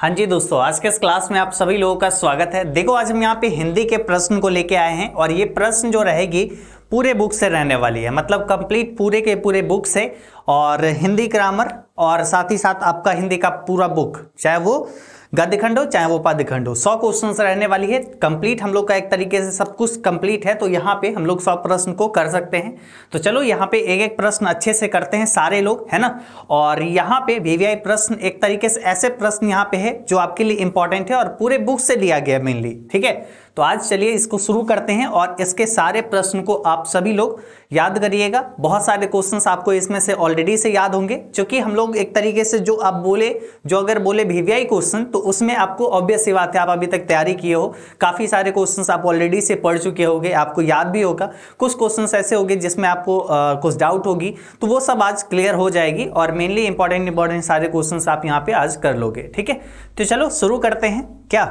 हाँ जी दोस्तों आज के इस क्लास में आप सभी लोगों का स्वागत है देखो आज हम यहाँ पे हिंदी के प्रश्न को लेके आए हैं और ये प्रश्न जो रहेगी पूरे बुक से रहने वाली है मतलब कंप्लीट पूरे के पूरे बुक से और हिंदी ग्रामर और साथ ही साथ आपका हिंदी का पूरा बुक चाहे वो गद्य खंड हो चाहे वो पद खंड हो सौ क्वेश्चन रहने वाली है कंप्लीट हम लोग का एक तरीके से सब कुछ कंप्लीट है तो यहाँ पे हम लोग सौ प्रश्न को कर सकते हैं तो चलो यहाँ पे एक एक प्रश्न अच्छे से करते हैं सारे लोग है ना और यहाँ पे वी प्रश्न एक तरीके से ऐसे प्रश्न यहाँ पे है जो आपके लिए इंपॉर्टेंट है और पूरे बुक से लिया गया मेनली ठीक है तो आज चलिए इसको शुरू करते हैं और इसके सारे प्रश्न को आप सभी लोग याद करिएगा बहुत सारे क्वेश्चंस आपको इसमें से ऑलरेडी से याद होंगे क्योंकि हम लोग एक तरीके से जो आप बोले जो अगर बोले भीवीआई क्वेश्चन तो उसमें आपको ऑब्वियस ही बात है आप अभी तक तैयारी किए हो काफ़ी सारे क्वेश्चन आप ऑलरेडी से पढ़ चुके होंगे आपको याद भी होगा कुछ क्वेश्चन ऐसे होंगे जिसमें आपको आ, कुछ डाउट होगी तो वो सब आज क्लियर हो जाएगी और मेनली इंपॉर्टेंट इंपॉर्टेंट सारे क्वेश्चन आप यहाँ पे आज कर लोगे ठीक है तो चलो शुरू करते हैं क्या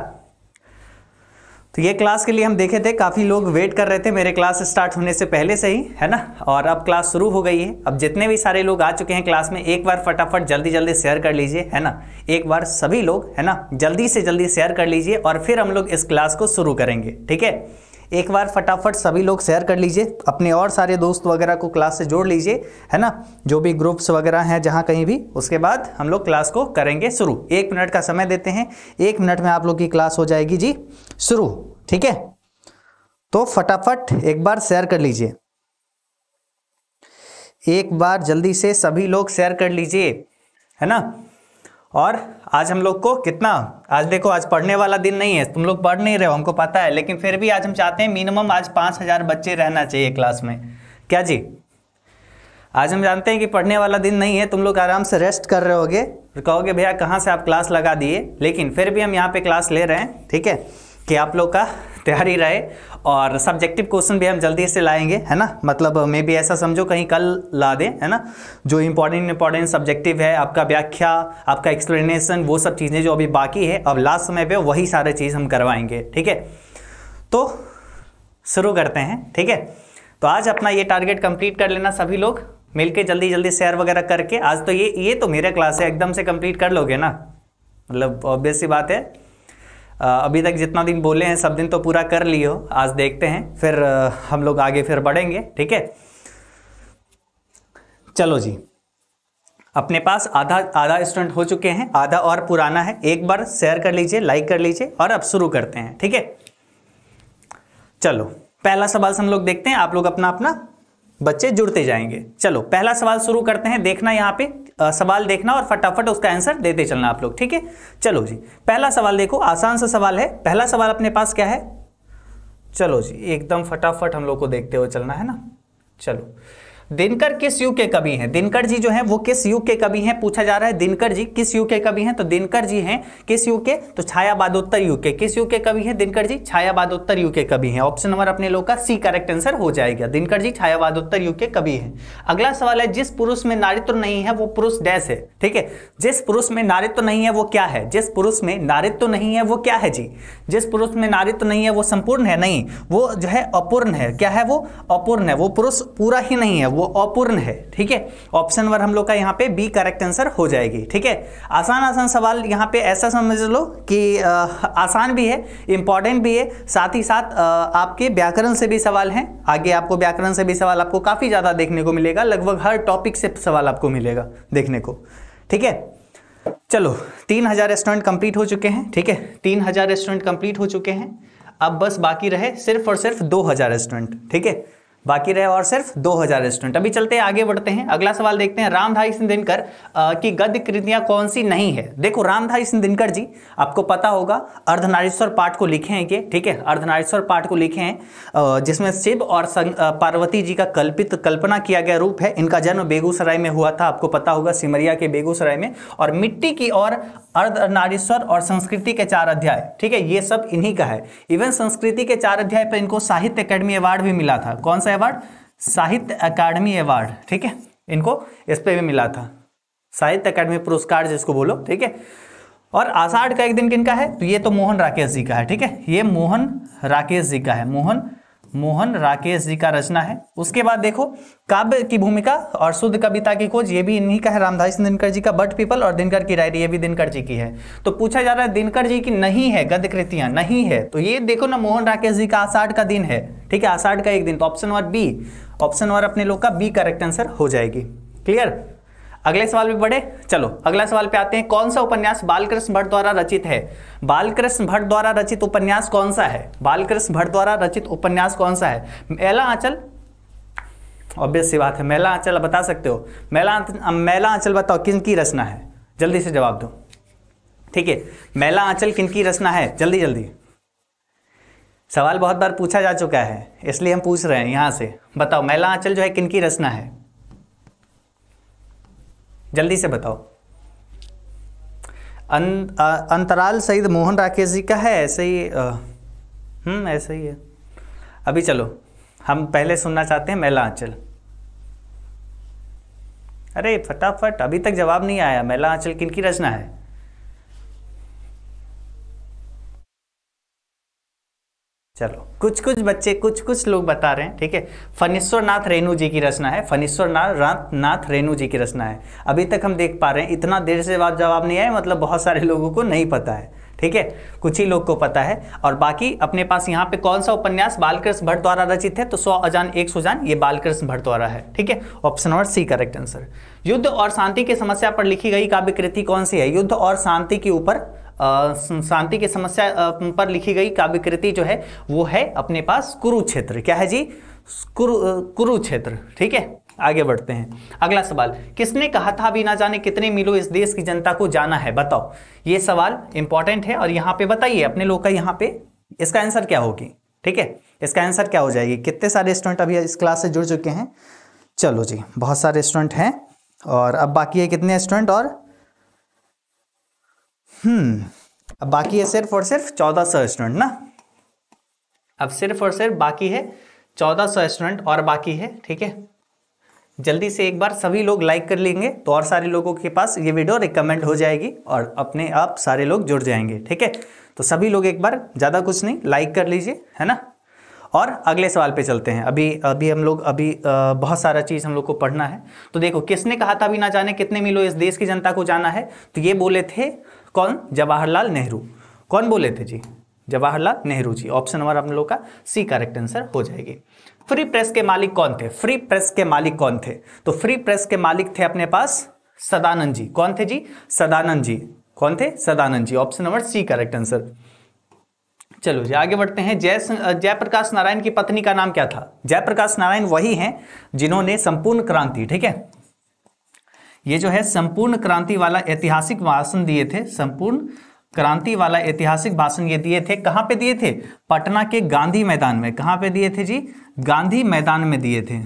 तो ये क्लास के लिए हम देखे थे काफ़ी लोग वेट कर रहे थे मेरे क्लास स्टार्ट होने से पहले से ही है ना और अब क्लास शुरू हो गई है अब जितने भी सारे लोग आ चुके हैं क्लास में एक बार फटाफट जल्दी जल्दी शेयर कर लीजिए है ना एक बार सभी लोग है ना जल्दी से जल्दी शेयर कर लीजिए और फिर हम लोग इस क्लास को शुरू करेंगे ठीक है एक बार फटाफट सभी लोग शेयर कर लीजिए अपने और सारे दोस्त वगैरह को क्लास से जोड़ लीजिए है ना जो भी ग्रुप्स वगैरह हैं जहाँ कहीं भी उसके बाद हम लोग क्लास को करेंगे शुरू एक मिनट का समय देते हैं एक मिनट में आप लोग की क्लास हो जाएगी जी शुरू ठीक है तो फटाफट एक बार शेयर कर लीजिए एक बार जल्दी से सभी लोग शेयर कर लीजिए है ना और आज हम लोग को कितना आज देखो आज पढ़ने वाला दिन नहीं है तुम लोग पढ़ नहीं रहे हो हमको पता है लेकिन फिर भी आज हम चाहते हैं मिनिमम आज पाँच हज़ार बच्चे रहना चाहिए क्लास में क्या जी आज हम जानते हैं कि पढ़ने वाला दिन नहीं है तुम लोग आराम से रेस्ट कर रहे होगे कहोगे भैया कहाँ से आप क्लास लगा दिए लेकिन फिर भी हम यहाँ पर क्लास ले रहे हैं ठीक है कि आप लोग का तैयारी रहे और सब्जेक्टिव क्वेश्चन भी हम जल्दी से लाएंगे है ना मतलब मे uh, भी ऐसा समझो कहीं कल ला दें है ना जो इंपॉर्टेंट इंपॉर्टेंट सब्जेक्टिव है आपका व्याख्या आपका एक्सप्लेनेशन वो सब चीज़ें जो अभी बाकी है अब लास्ट समय पर वही सारे चीज़ हम करवाएंगे ठीक है तो शुरू करते हैं ठीक है तो आज अपना ये टारगेट कंप्लीट कर लेना सभी लोग मिलके जल्दी जल्दी शेयर वगैरह करके आज तो ये ये तो मेरा क्लास है एकदम से कंप्लीट कर लोगे ना मतलब ऑब्वियस सी बात है अभी तक जितना दिन बोले हैं सब दिन तो पूरा कर लियो आज देखते हैं फिर हम लोग आगे फिर बढ़ेंगे ठीक है चलो जी अपने पास आधा आधा स्टूडेंट हो चुके हैं आधा और पुराना है एक बार शेयर कर लीजिए लाइक कर लीजिए और अब शुरू करते हैं ठीक है चलो पहला सवाल हम लोग देखते हैं आप लोग अपना अपना बच्चे जुड़ते जाएंगे चलो पहला सवाल शुरू करते हैं देखना यहाँ पे आ, सवाल देखना और फटाफट उसका आंसर देते चलना आप लोग ठीक है चलो जी पहला सवाल देखो आसान सा सवाल है पहला सवाल अपने पास क्या है चलो जी एकदम फटाफट हम लोग को देखते हुए चलना है ना चलो दिनकर किस युग के कवि हैं दिनकर जी जो है वो किस युग के कवि हैं पूछा जा रहा है दिनकर जी किस युग के कवि हैं तो दिनकर जी हैं किस युग के तो छायावादोत्तर युग के किस युग के कवि हैं दिनकर जी छायावादोत्तर युग के कवि हैं ऑप्शन नंबर अपने लोग का सी करेक्ट आंसर हो जाएगा दिनकर जी छायावादोत्तर युग के कवि हैं अगला सवाल है जिस पुरुष में नारित्व नहीं है वो पुरुष डैश है ठीक है जिस पुरुष में नारित्व नहीं है वो क्या है जिस पुरुष में नारित्व नहीं है वो क्या है जी जिस पुरुष में नारित्व नहीं है वो संपूर्ण है नहीं वो जो है अपूर्ण है क्या है वो अपूर्ण है वो पुरुष पूरा ही नहीं है वो अपूर्ण है ठीक है ऑप्शन नंबर हम लोग का यहाँ पे बी करेक्ट आंसर हो जाएगी ठीक है आसान आसान सवाल यहाँ पे ऐसा समझ लो कि आ, आसान भी है इंपॉर्टेंट भी है साथ ही साथ आ, आपके व्याकरण से भी सवाल हैं आगे आपको व्याकरण से भी सवाल आपको काफ़ी ज़्यादा देखने को मिलेगा लगभग हर टॉपिक से सवाल आपको मिलेगा देखने को ठीक है चलो तीन हज़ार स्टूडेंट कंप्लीट हो चुके हैं ठीक है तीन हज़ार स्टूडेंट कंप्लीट हो चुके हैं अब बस बाकी रहे सिर्फ और सिर्फ दो हज़ार स्टूडेंट ठीक है बाकी रहे और सिर्फ 2000 स्टूडेंट अभी चलते हैं आगे बढ़ते हैं अगला सवाल देखते हैं रामधारी सिंह दिनकर की गद्य कृतियां कौन सी नहीं है देखो रामधारी सिंह दिनकर जी आपको पता होगा अर्धनारेश्वर पाठ को लिखे हैं ये ठीक है अर्धनारेश्वर पाठ को लिखे हैं जिसमें शिव और पार्वती जी का कल्पित कल्पना किया गया रूप है इनका जन्म बेगूसराय में हुआ था आपको पता होगा सिमरिया के बेगूसराय में और मिट्टी की और अर्धनारेश्वर और संस्कृति के चार अध्याय ठीक है ये सब इन्हीं का है इवन संस्कृति के चार अध्याय पर इनको साहित्य अकेडमी अवार्ड भी मिला था कौन सा अवार्ड साहित्य अकादमी अवार्ड ठीक है इनको इस पर भी मिला था साहित्य अकादमी पुरस्कार जिसको बोलो ठीक है और आषाढ़ का एक दिन किनका है तो ये तो मोहन राकेश जी का है ठीक है ये मोहन राकेश जी का है मोहन मोहन राकेश जी का रचना है उसके बाद देखो काव्य की भूमिका और शुद्ध कविता की खोज ये भी इन्हीं का है रामधारी सिंह दिनकर जी का बट पीपल और दिनकर की रायरी ये भी दिनकर जी की है तो पूछा जा रहा है दिनकर जी की नहीं है गद्य कृतियां नहीं है तो ये देखो ना मोहन राकेश जी का आषाढ़ का दिन है ठीक है आषाढ़ का एक दिन तो ऑप्शन वन बी ऑप्शन वार अपने लोग का बी करेक्ट आंसर हो जाएगी क्लियर अगले सवाल पे बढ़े चलो अगला सवाल पे आते हैं कौन सा उपन्यास बालकृष्ण भट्ट द्वारा रचित है बालकृष्ण भट्ट द्वारा रचित उपन्यास कौन सा है बालकृष्ण भट्ट द्वारा रचित उपन्यास कौन सा है मेला आंचल ऑब्वियस सी बात है मेला आंचल बता सकते हो मेला मेला आंचल बताओ किन की रचना है जल्दी से जवाब दो ठीक है मेला आंचल किन की रचना है जल्दी जल्दी सवाल बहुत बार पूछा जा चुका है इसलिए हम पूछ रहे हैं यहाँ से बताओ मेला आंचल जो है किनकी रचना है जल्दी से बताओ अं, आ, अंतराल सईद मोहन राकेश जी का है ऐसे ही हम्म ऐसे ही है अभी चलो हम पहले सुनना चाहते हैं आंचल अरे फटाफट अभी तक जवाब नहीं आया आंचल किन की रचना है चलो कुछ कुछ बच्चे कुछ कुछ लोग बता रहे हैं ठीक है फनीश्वर नाथ रेणु जी की रचना है फनीश्वर नाथ नाथ रेणु जी की रचना है अभी तक हम देख पा रहे हैं इतना देर से बात जवाब नहीं आए मतलब बहुत सारे लोगों को नहीं पता है ठीक है कुछ ही लोग को पता है और बाकी अपने पास यहाँ पे कौन सा उपन्यास बालकृष्ण भट्ट द्वारा रचित है तो सौ अजान एक सुजान ये बालकृष्ण भट्ट द्वारा है ठीक है option number C correct answer युद्ध और शांति की समस्या पर लिखी गई काव्य कृति कौन सी है युद्ध और शांति के ऊपर शांति की समस्या पर लिखी गई काव्य कृति जो है वो है अपने पास कुरुक्षेत्र क्या है जी कुरु कुरुक्षेत्र ठीक है आगे बढ़ते हैं अगला सवाल किसने कहा था अभी ना जाने कितने मिलो इस देश की जनता को जाना है बताओ ये सवाल इंपॉर्टेंट है और यहाँ पे बताइए अपने लोग का यहाँ पे इसका आंसर क्या होगी ठीक है इसका आंसर क्या हो जाएगी कितने सारे स्टूडेंट अभी इस क्लास से जुड़ चुके हैं चलो जी बहुत सारे स्टूडेंट हैं और अब बाकी है कितने स्टूडेंट और हम्म अब बाकी है सिर्फ और सिर्फ चौदह सौ स्टूडेंट ना अब सिर्फ और सिर्फ बाकी है चौदह सौ स्टूडेंट और बाकी है ठीक है जल्दी से एक बार सभी लोग लाइक कर लेंगे तो और सारे लोगों के पास ये वीडियो रिकमेंड हो जाएगी और अपने आप सारे लोग जुड़ जाएंगे ठीक है तो सभी लोग एक बार ज़्यादा कुछ नहीं लाइक कर लीजिए है ना और अगले सवाल पे चलते हैं अभी अभी हम लोग अभी आ, बहुत सारा चीज़ हम लोग को पढ़ना है तो देखो किसने कहा था भी ना जाने कितने मिलो इस देश की जनता को जाना है तो ये बोले थे कौन जवाहरलाल नेहरू कौन बोले थे जी जवाहरलाल नेहरू जी ऑप्शन नंबर आप लोग का सी करेक्ट आंसर हो जाएगी फ्री प्रेस के मालिक कौन थे फ्री प्रेस के मालिक कौन थे तो फ्री प्रेस के मालिक थे अपने पास सदानंद जी कौन थे जी सदानंद जी कौन थे Sadanand ji option number C correct answer चलो जी आगे बढ़ते हैं जय जयप्रकाश नारायण की पत्नी का नाम क्या था जयप्रकाश नारायण वही हैं जिन्होंने संपूर्ण क्रांति ठीक है ये जो है संपूर्ण क्रांति वाला ऐतिहासिक भाषण दिए थे संपूर्ण क्रांति वाला ऐतिहासिक भाषण ये दिए थे कहां पे दिए थे पटना के गांधी मैदान में कहां पे दिए थे जी गांधी मैदान में दिए थे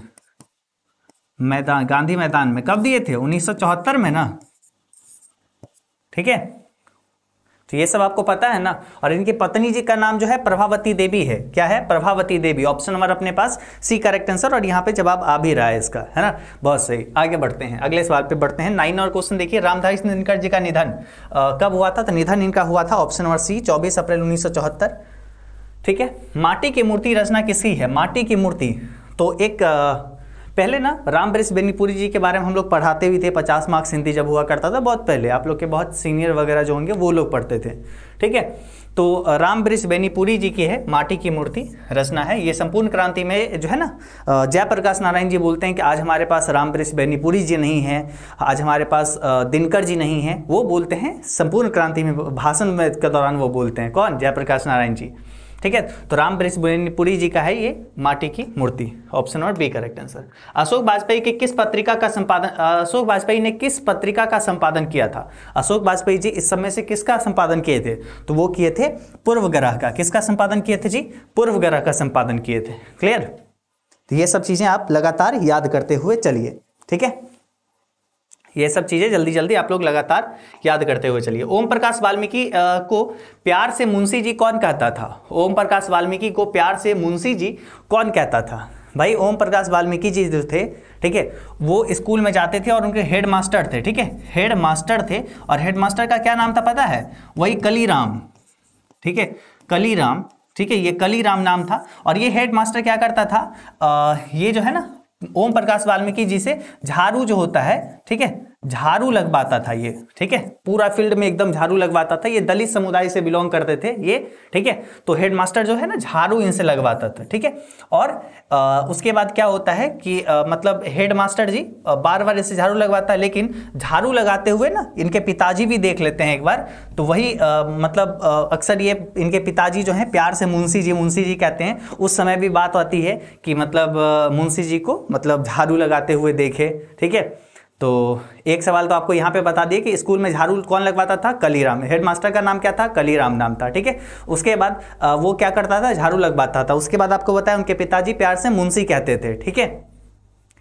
मैदान गांधी मैदान में कब दिए थे 1974 में ना ठीक है तो ये सब आपको पता है ना और इनकी पत्नी जी का नाम जो है प्रभावती देवी है क्या है प्रभावती देवी ऑप्शन नंबर अपने पास सी करेक्ट आंसर और यहाँ पे जवाब आ भी रहा है इसका है ना बहुत सही आगे बढ़ते हैं अगले सवाल पे बढ़ते हैं नाइन और क्वेश्चन देखिए रामधारी दिनकर जी का निधन आ, कब हुआ था तो निधन इनका हुआ था ऑप्शन नंबर सी चौबीस अप्रैल उन्नीस ठीक है माटी की मूर्ति रचना किसकी है माटी की मूर्ति तो एक पहले ना राम बेनीपुरी जी के बारे में हम लोग पढ़ाते भी थे पचास मार्क्स हिंदी जब हुआ करता था बहुत पहले आप लोग के बहुत सीनियर वगैरह जो होंगे वो लोग पढ़ते थे ठीक है तो राम ब्रिज बेनीपुरी जी की है माटी की मूर्ति रचना है ये संपूर्ण क्रांति में जो है ना जयप्रकाश नारायण जी बोलते हैं कि आज हमारे पास राम ब्रिज बेनीपुरी जी नहीं है आज हमारे पास दिनकर जी नहीं है वो बोलते हैं संपूर्ण क्रांति में भाषण के दौरान वो बोलते हैं कौन जयप्रकाश नारायण जी ठीक है तो राम ब्रिजपुरी जी का है ये माटी की मूर्ति option number B correct answer Ashok Vajpeyi के किस पत्रिका का संपादन अशोक वाजपेयी ने किस पत्रिका का संपादन किया था अशोक वाजपेयी जी इस समय से किसका संपादन किए थे तो वो किए थे पूर्व ग्रह का किसका संपादन किए थे जी पूर्व ग्रह का संपादन किए थे क्लियर तो ये सब चीज़ें आप लगातार याद करते हुए चलिए ठीक है ये सब चीज़ें जल्दी जल्दी आप लोग लगातार याद करते हुए चलिए ओम प्रकाश वाल्मीकि को प्यार से मुंशी जी कौन कहता था ओम प्रकाश वाल्मीकि को प्यार से मुंशी जी कौन कहता था भाई ओम प्रकाश वाल्मीकि जी जो थे ठीक है वो स्कूल में जाते थे और उनके हेड मास्टर थे ठीक है हेड मास्टर थे और हेड मास्टर का क्या नाम था पता है वही कली ठीक है कली ठीक है ये कली नाम था और ये हेड मास्टर क्या करता था आ, ये जो है ना ओम प्रकाश वाल्मीकि जी से झारू जो होता है ठीक है झाड़ू लगवाता था ये ठीक है पूरा फील्ड में एकदम झाड़ू लगवाता था ये दलित समुदाय से बिलोंग करते थे ये ठीक है तो हेडमास्टर जो है ना झाड़ू इनसे लगवाता था ठीक है और आ, उसके बाद क्या होता है कि आ, मतलब हेडमास्टर जी बार बार इसे झाड़ू लगवाता है लेकिन झाड़ू लगाते हुए ना इनके पिताजी भी देख लेते हैं एक बार तो वही आ, मतलब अक्सर ये इनके पिताजी जो है प्यार से मुंशी जी मुंशी जी कहते हैं उस समय भी बात आती है कि मतलब मुंशी जी को मतलब झाड़ू लगाते हुए देखे ठीक है तो एक सवाल तो आपको यहाँ पे बता दिए कि स्कूल में झाड़ू कौन लगवाता था कलीराम हेडमास्टर का नाम क्या था कलीराम नाम था ठीक है उसके बाद वो क्या करता था झाड़ू लगवाता था उसके बाद आपको बताया उनके पिताजी प्यार से मुंशी कहते थे ठीक है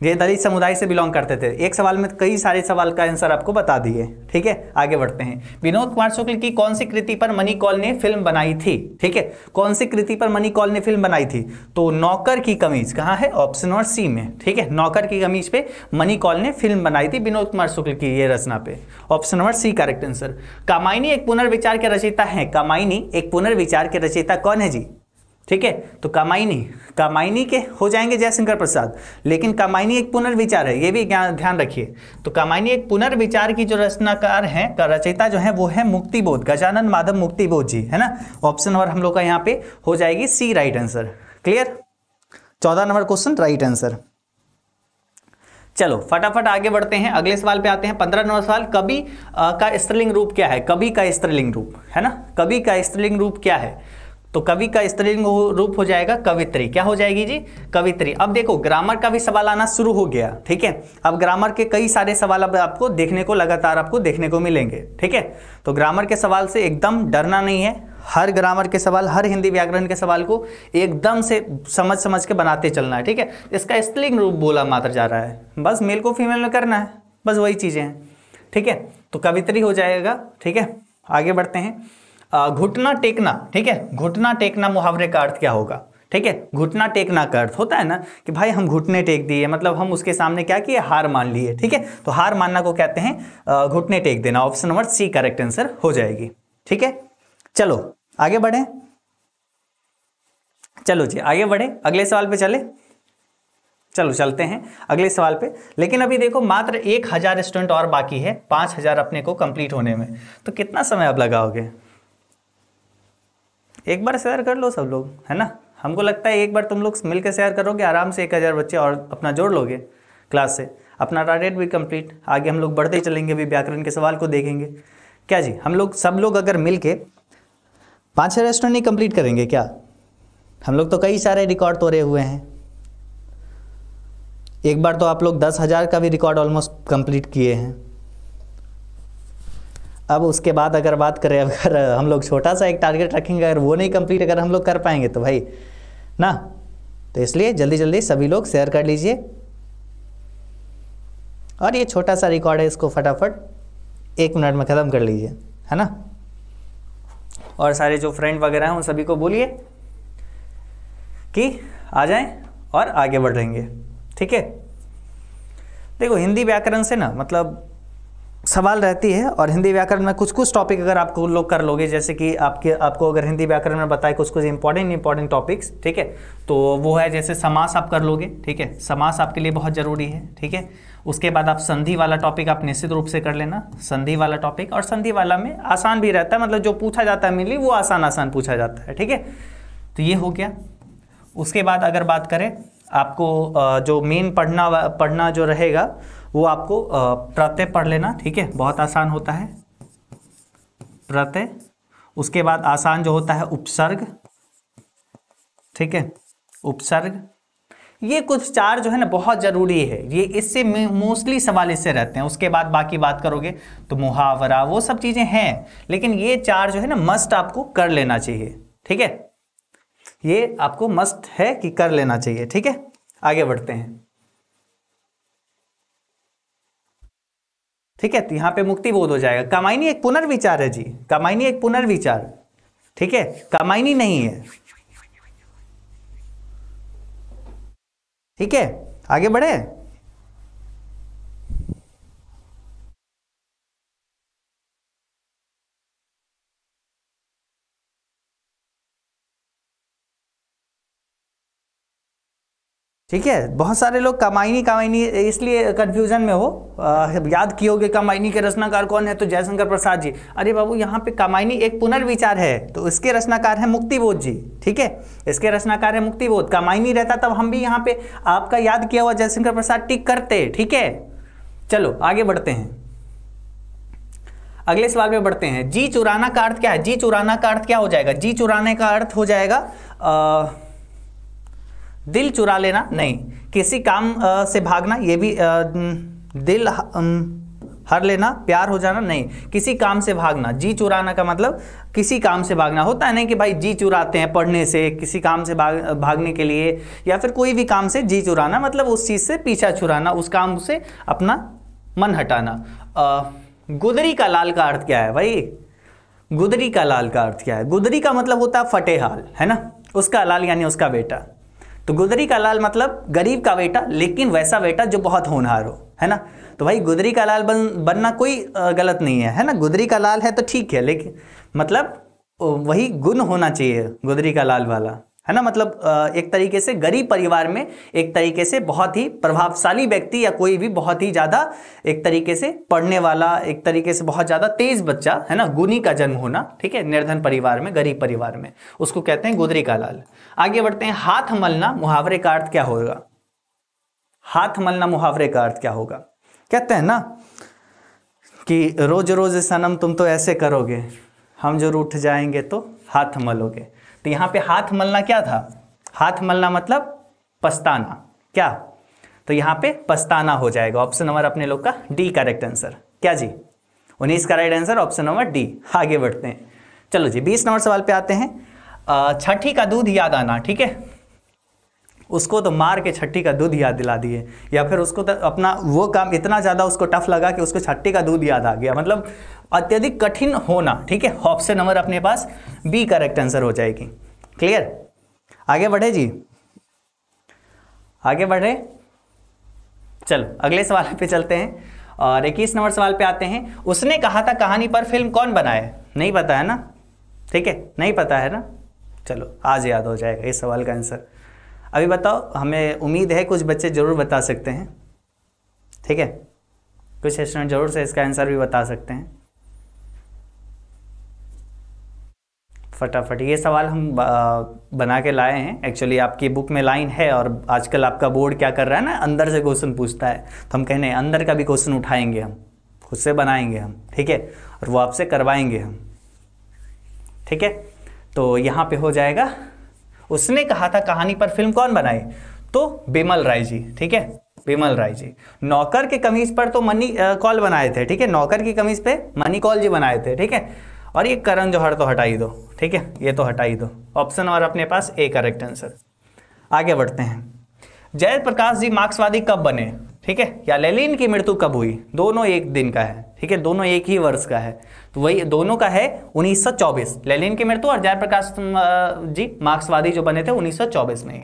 ये दलित समुदाय से बिलोंग करते थे एक सवाल में कई सारे सवाल का आंसर आपको बता दिए ठीक है आगे बढ़ते हैं विनोद कुमार शुक्ल की कौन सी कृति पर मनी कॉल ने फिल्म बनाई थी ठीक है कौन सी कृति पर मनी कॉल ने फिल्म बनाई थी तो नौकर की कमीज कहाँ है ऑप्शन और सी में ठीक है नौकर की कमीज पे मनी कॉल ने फिल्म बनाई थी विनोद कुमार शुक्ल की ये रचना पे option number C correct answer Kamayani एक पुनर्विचार के रचयिता है कामायनी एक पुनर्विचार के रचयिता कौन है जी ठीक है तो कामाइनी कामाइनी के हो जाएंगे जयशंकर प्रसाद लेकिन कामाइनी एक पुनर्विचार है ये भी ध्यान रखिए तो कामाइनी एक पुनर्विचार की जो रचनाकार हैं का रचयिता जो है वो है मुक्तिबोध गजानंद माधव मुक्तिबोध जी है ना ऑप्शन और हम लोग का यहाँ पे हो जाएगी सी राइट आंसर क्लियर चौदह नंबर क्वेश्चन राइट आंसर चलो फटाफट आगे बढ़ते हैं अगले सवाल पे आते हैं पंद्रह नंबर सवाल कभी का स्त्रीलिंग रूप क्या है कभी का स्त्रीलिंग रूप है ना कभी का स्त्रीलिंग रूप क्या है तो कवि का स्त्रीलिंग रूप हो जाएगा कवित्री क्या हो जाएगी जी कवित्री अब देखो ग्रामर का भी सवाल आना शुरू हो गया ठीक है अब ग्रामर के कई सारे सवाल अब आपको देखने को लगातार आपको देखने को मिलेंगे ठीक है तो ग्रामर के सवाल से एकदम डरना नहीं है हर ग्रामर के सवाल हर हिंदी व्याकरण के सवाल को एकदम से समझ समझ के बनाते चलना है ठीक है इसका स्त्रीलिंग रूप बोला मात्र जा रहा है बस मेल को फीमेल में करना है बस वही चीज़ें हैं ठीक है तो कवित्री हो जाएगा ठीक है आगे बढ़ते हैं घुटना टेकना ठीक है घुटना टेकना मुहावरे का अर्थ क्या होगा ठीक है घुटना टेकना का अर्थ होता है ना कि भाई हम घुटने टेक दिए मतलब हम उसके सामने क्या किए हार मान लिए ठीक है तो हार मानना को कहते हैं घुटने टेक देना option number C correct answer हो जाएगी ठीक है चलो आगे बढ़े चलो जी आगे बढ़े अगले सवाल पे चले चलो चलते हैं अगले सवाल पे लेकिन अभी देखो मात्र एक हजार स्टूडेंट और बाकी है पांच हजार अपने को कंप्लीट होने में तो कितना समय अब लगाओगे एक बार शेयर कर लो सब लोग है ना हमको लगता है एक बार तुम लोग मिल के शेयर करोगे आराम से एक हज़ार बच्चे और अपना जोड़ लोगे क्लास से अपना टारगेट भी कंप्लीट आगे हम लोग बढ़ते चलेंगे अभी व्याकरण के सवाल को देखेंगे क्या जी हम लोग सब लोग अगर मिल के पाँच हजार रेस्टोरेंट नहीं कम्प्लीट करेंगे क्या हम लोग तो कई सारे रिकॉर्ड तोड़े हुए हैं एक बार तो आप लोग दस हज़ार का भी रिकॉर्ड ऑलमोस्ट कंप्लीट किए हैं अब उसके बाद अगर बात करें अगर हम लोग छोटा सा एक टारगेट रखेंगे अगर वो नहीं कंप्लीट अगर हम लोग कर पाएंगे तो भाई ना तो इसलिए जल्दी जल्दी सभी लोग शेयर कर लीजिए और ये छोटा सा रिकॉर्ड है इसको फटाफट एक मिनट में ख़त्म कर लीजिए है ना और सारे जो फ्रेंड वगैरह हैं उन सभी को बोलिए कि आ जाएं और आगे बढ़ेंगे ठीक है देखो हिंदी व्याकरण से ना मतलब सवाल रहती है और हिंदी व्याकरण में कुछ कुछ टॉपिक अगर आपको लोग कर लोगे जैसे कि आपके आपको अगर हिंदी व्याकरण में बताए कुछ कुछ इंपॉर्टेंट इंपॉर्टेंट टॉपिक्स ठीक है तो वो है जैसे समास आप कर लोगे ठीक है समास आपके लिए बहुत ज़रूरी है ठीक है उसके बाद आप संधि वाला टॉपिक आप निश्चित रूप से कर लेना संधि वाला टॉपिक और संधि वाला में आसान भी रहता है मतलब जो पूछा जाता है मेनली वो आसान आसान पूछा जाता है ठीक है तो ये हो गया उसके बाद अगर बात करें आपको जो मेन पढ़ना पढ़ना जो रहेगा वो आपको प्रत्यय पढ़ लेना ठीक है बहुत आसान होता है प्रत्यय उसके बाद आसान जो होता है उपसर्ग ठीक है उपसर्ग ये कुछ चार जो है ना बहुत ज़रूरी है ये इससे मोस्टली सवाल इससे रहते हैं उसके बाद बाकी बात करोगे तो मुहावरा वो सब चीज़ें हैं लेकिन ये चार जो है ना मस्ट आपको कर लेना चाहिए ठीक है ये आपको मस्ट है कि कर लेना चाहिए ठीक है आगे बढ़ते हैं ठीक है तो यहाँ पे मुक्ति बोध हो जाएगा कमाइनी एक पुनर्विचार है जी कमाइनी एक पुनर्विचार ठीक है कमाइनी नहीं है ठीक है आगे बढ़े ठीक है बहुत सारे लोग कमाईनी कमाईनी इसलिए कन्फ्यूजन में हो आ, याद कियोगे कमाईनी के रचनाकार कौन है तो जयशंकर प्रसाद जी अरे बाबू यहाँ पे कमाईनी एक पुनर्विचार है तो इसके रचनाकार है मुक्तिबोध जी ठीक है इसके रचनाकार है मुक्तिबोध कमाईनी रहता तब हम भी यहाँ पे आपका याद किया हुआ जयशंकर प्रसाद टिक करते ठीक है चलो आगे बढ़ते हैं अगले सवाल पे बढ़ते हैं जी चुराना का अर्थ क्या है जी चुराना का अर्थ क्या हो जाएगा जी चुराने का अर्थ हो जाएगा आ, दिल चुरा लेना नहीं किसी काम से भागना ये भी दिल हर लेना प्यार हो जाना नहीं किसी काम से भागना जी चुराना का मतलब किसी काम से भागना होता है नहीं कि भाई जी चुराते हैं पढ़ने से किसी काम से भाग भागने के लिए या फिर कोई भी काम से जी चुराना मतलब उस चीज़ से पीछा चुराना उस काम से अपना मन हटाना आ, गुदरी का लाल का अर्थ क्या है भाई गुदरी का लाल का अर्थ क्या है गुदरी का मतलब होता है फटेहाल है ना उसका लाल यानी उसका बेटा तो गुदरी का लाल मतलब गरीब का बेटा लेकिन वैसा बेटा जो बहुत होनहार हो है ना तो भाई गुदरी का लाल बन बनना कोई गलत नहीं है है ना गुदरी का लाल है तो ठीक है लेकिन मतलब वही गुण होना चाहिए गुदरी का लाल वाला है ना मतलब एक तरीके से गरीब परिवार में एक तरीके से बहुत ही प्रभावशाली व्यक्ति या कोई भी बहुत ही ज़्यादा एक तरीके से पढ़ने वाला एक तरीके से बहुत ज़्यादा तेज बच्चा है ना गुनी का जन्म होना ठीक है निर्धन परिवार में गरीब परिवार में उसको कहते हैं गुदरी का लाल आगे बढ़ते हैं हाथ मलना मुहावरे का अर्थ क्या होगा हाथ मलना मुहावरे का अर्थ क्या होगा कहते हैं ना कि रोज रोज सनम तुम तो ऐसे करोगे हम जो रूठ जाएंगे तो हाथ मलोगे तो यहाँ पे हाथ मलना क्या था हाथ मलना मतलब पछताना क्या तो यहाँ पे पछताना हो जाएगा ऑप्शन नंबर अपने लोग का डी करेक्ट आंसर क्या जी उन्नीस का right answer option number D आगे बढ़ते हैं चलो जी बीस नंबर सवाल पे आते हैं छठी का दूध याद आना ठीक है उसको तो मार के छट्टी का दूध याद दिला दिए या फिर उसको तो अपना वो काम इतना ज़्यादा उसको टफ लगा कि उसको छट्टी का दूध याद आ गया मतलब अत्यधिक कठिन होना ठीक है ऑप्शन नंबर अपने पास बी करेक्ट आंसर हो जाएगी क्लियर आगे बढ़े जी आगे बढ़े चलो अगले सवाल पे चलते हैं और इक्कीस नंबर सवाल पे आते हैं उसने कहा था कहानी पर फिल्म कौन बनाए नहीं पता है ना ठीक है नहीं पता है ना चलो आज याद हो जाएगा इस सवाल का आंसर अभी बताओ हमें उम्मीद है कुछ बच्चे ज़रूर बता सकते हैं ठीक है कुछ स्टूडेंट ज़रूर से इसका आंसर भी बता सकते हैं फटाफट ये सवाल हम बना के लाए हैं एक्चुअली आपकी बुक में लाइन है और आजकल आपका बोर्ड क्या कर रहा है ना अंदर से क्वेश्चन पूछता है तो हम कहने अंदर का भी क्वेश्चन उठाएंगे हम खुद से बनाएंगे हम ठीक है और वो आपसे करवाएंगे हम ठीक है तो यहाँ पे हो जाएगा उसने कहा था कहानी पर फिल्म कौन बनाए तो बिमल राय जी ठीक है बिमल राय जी नौकर के कमीज पर तो मनी कॉल बनाए थे ठीक है नौकर की कमीज पे मनी कॉल जी बनाए थे ठीक है और ये करण जौहर तो हटाई दो ठीक है ये तो हटाई दो ऑप्शन और अपने पास ए करेक्ट आंसर आगे बढ़ते हैं जयप्रकाश जी मार्क्सवादी कब बने ठीक है या लेलिन की मृत्यु कब हुई दोनों एक दिन का है ठीक है दोनों एक ही वर्ष का है तो वही दोनों का है उन्नीस लेलिन की मृत्यु तो और जयप्रकाश जी मार्क्सवादी जो बने थे उन्नीस में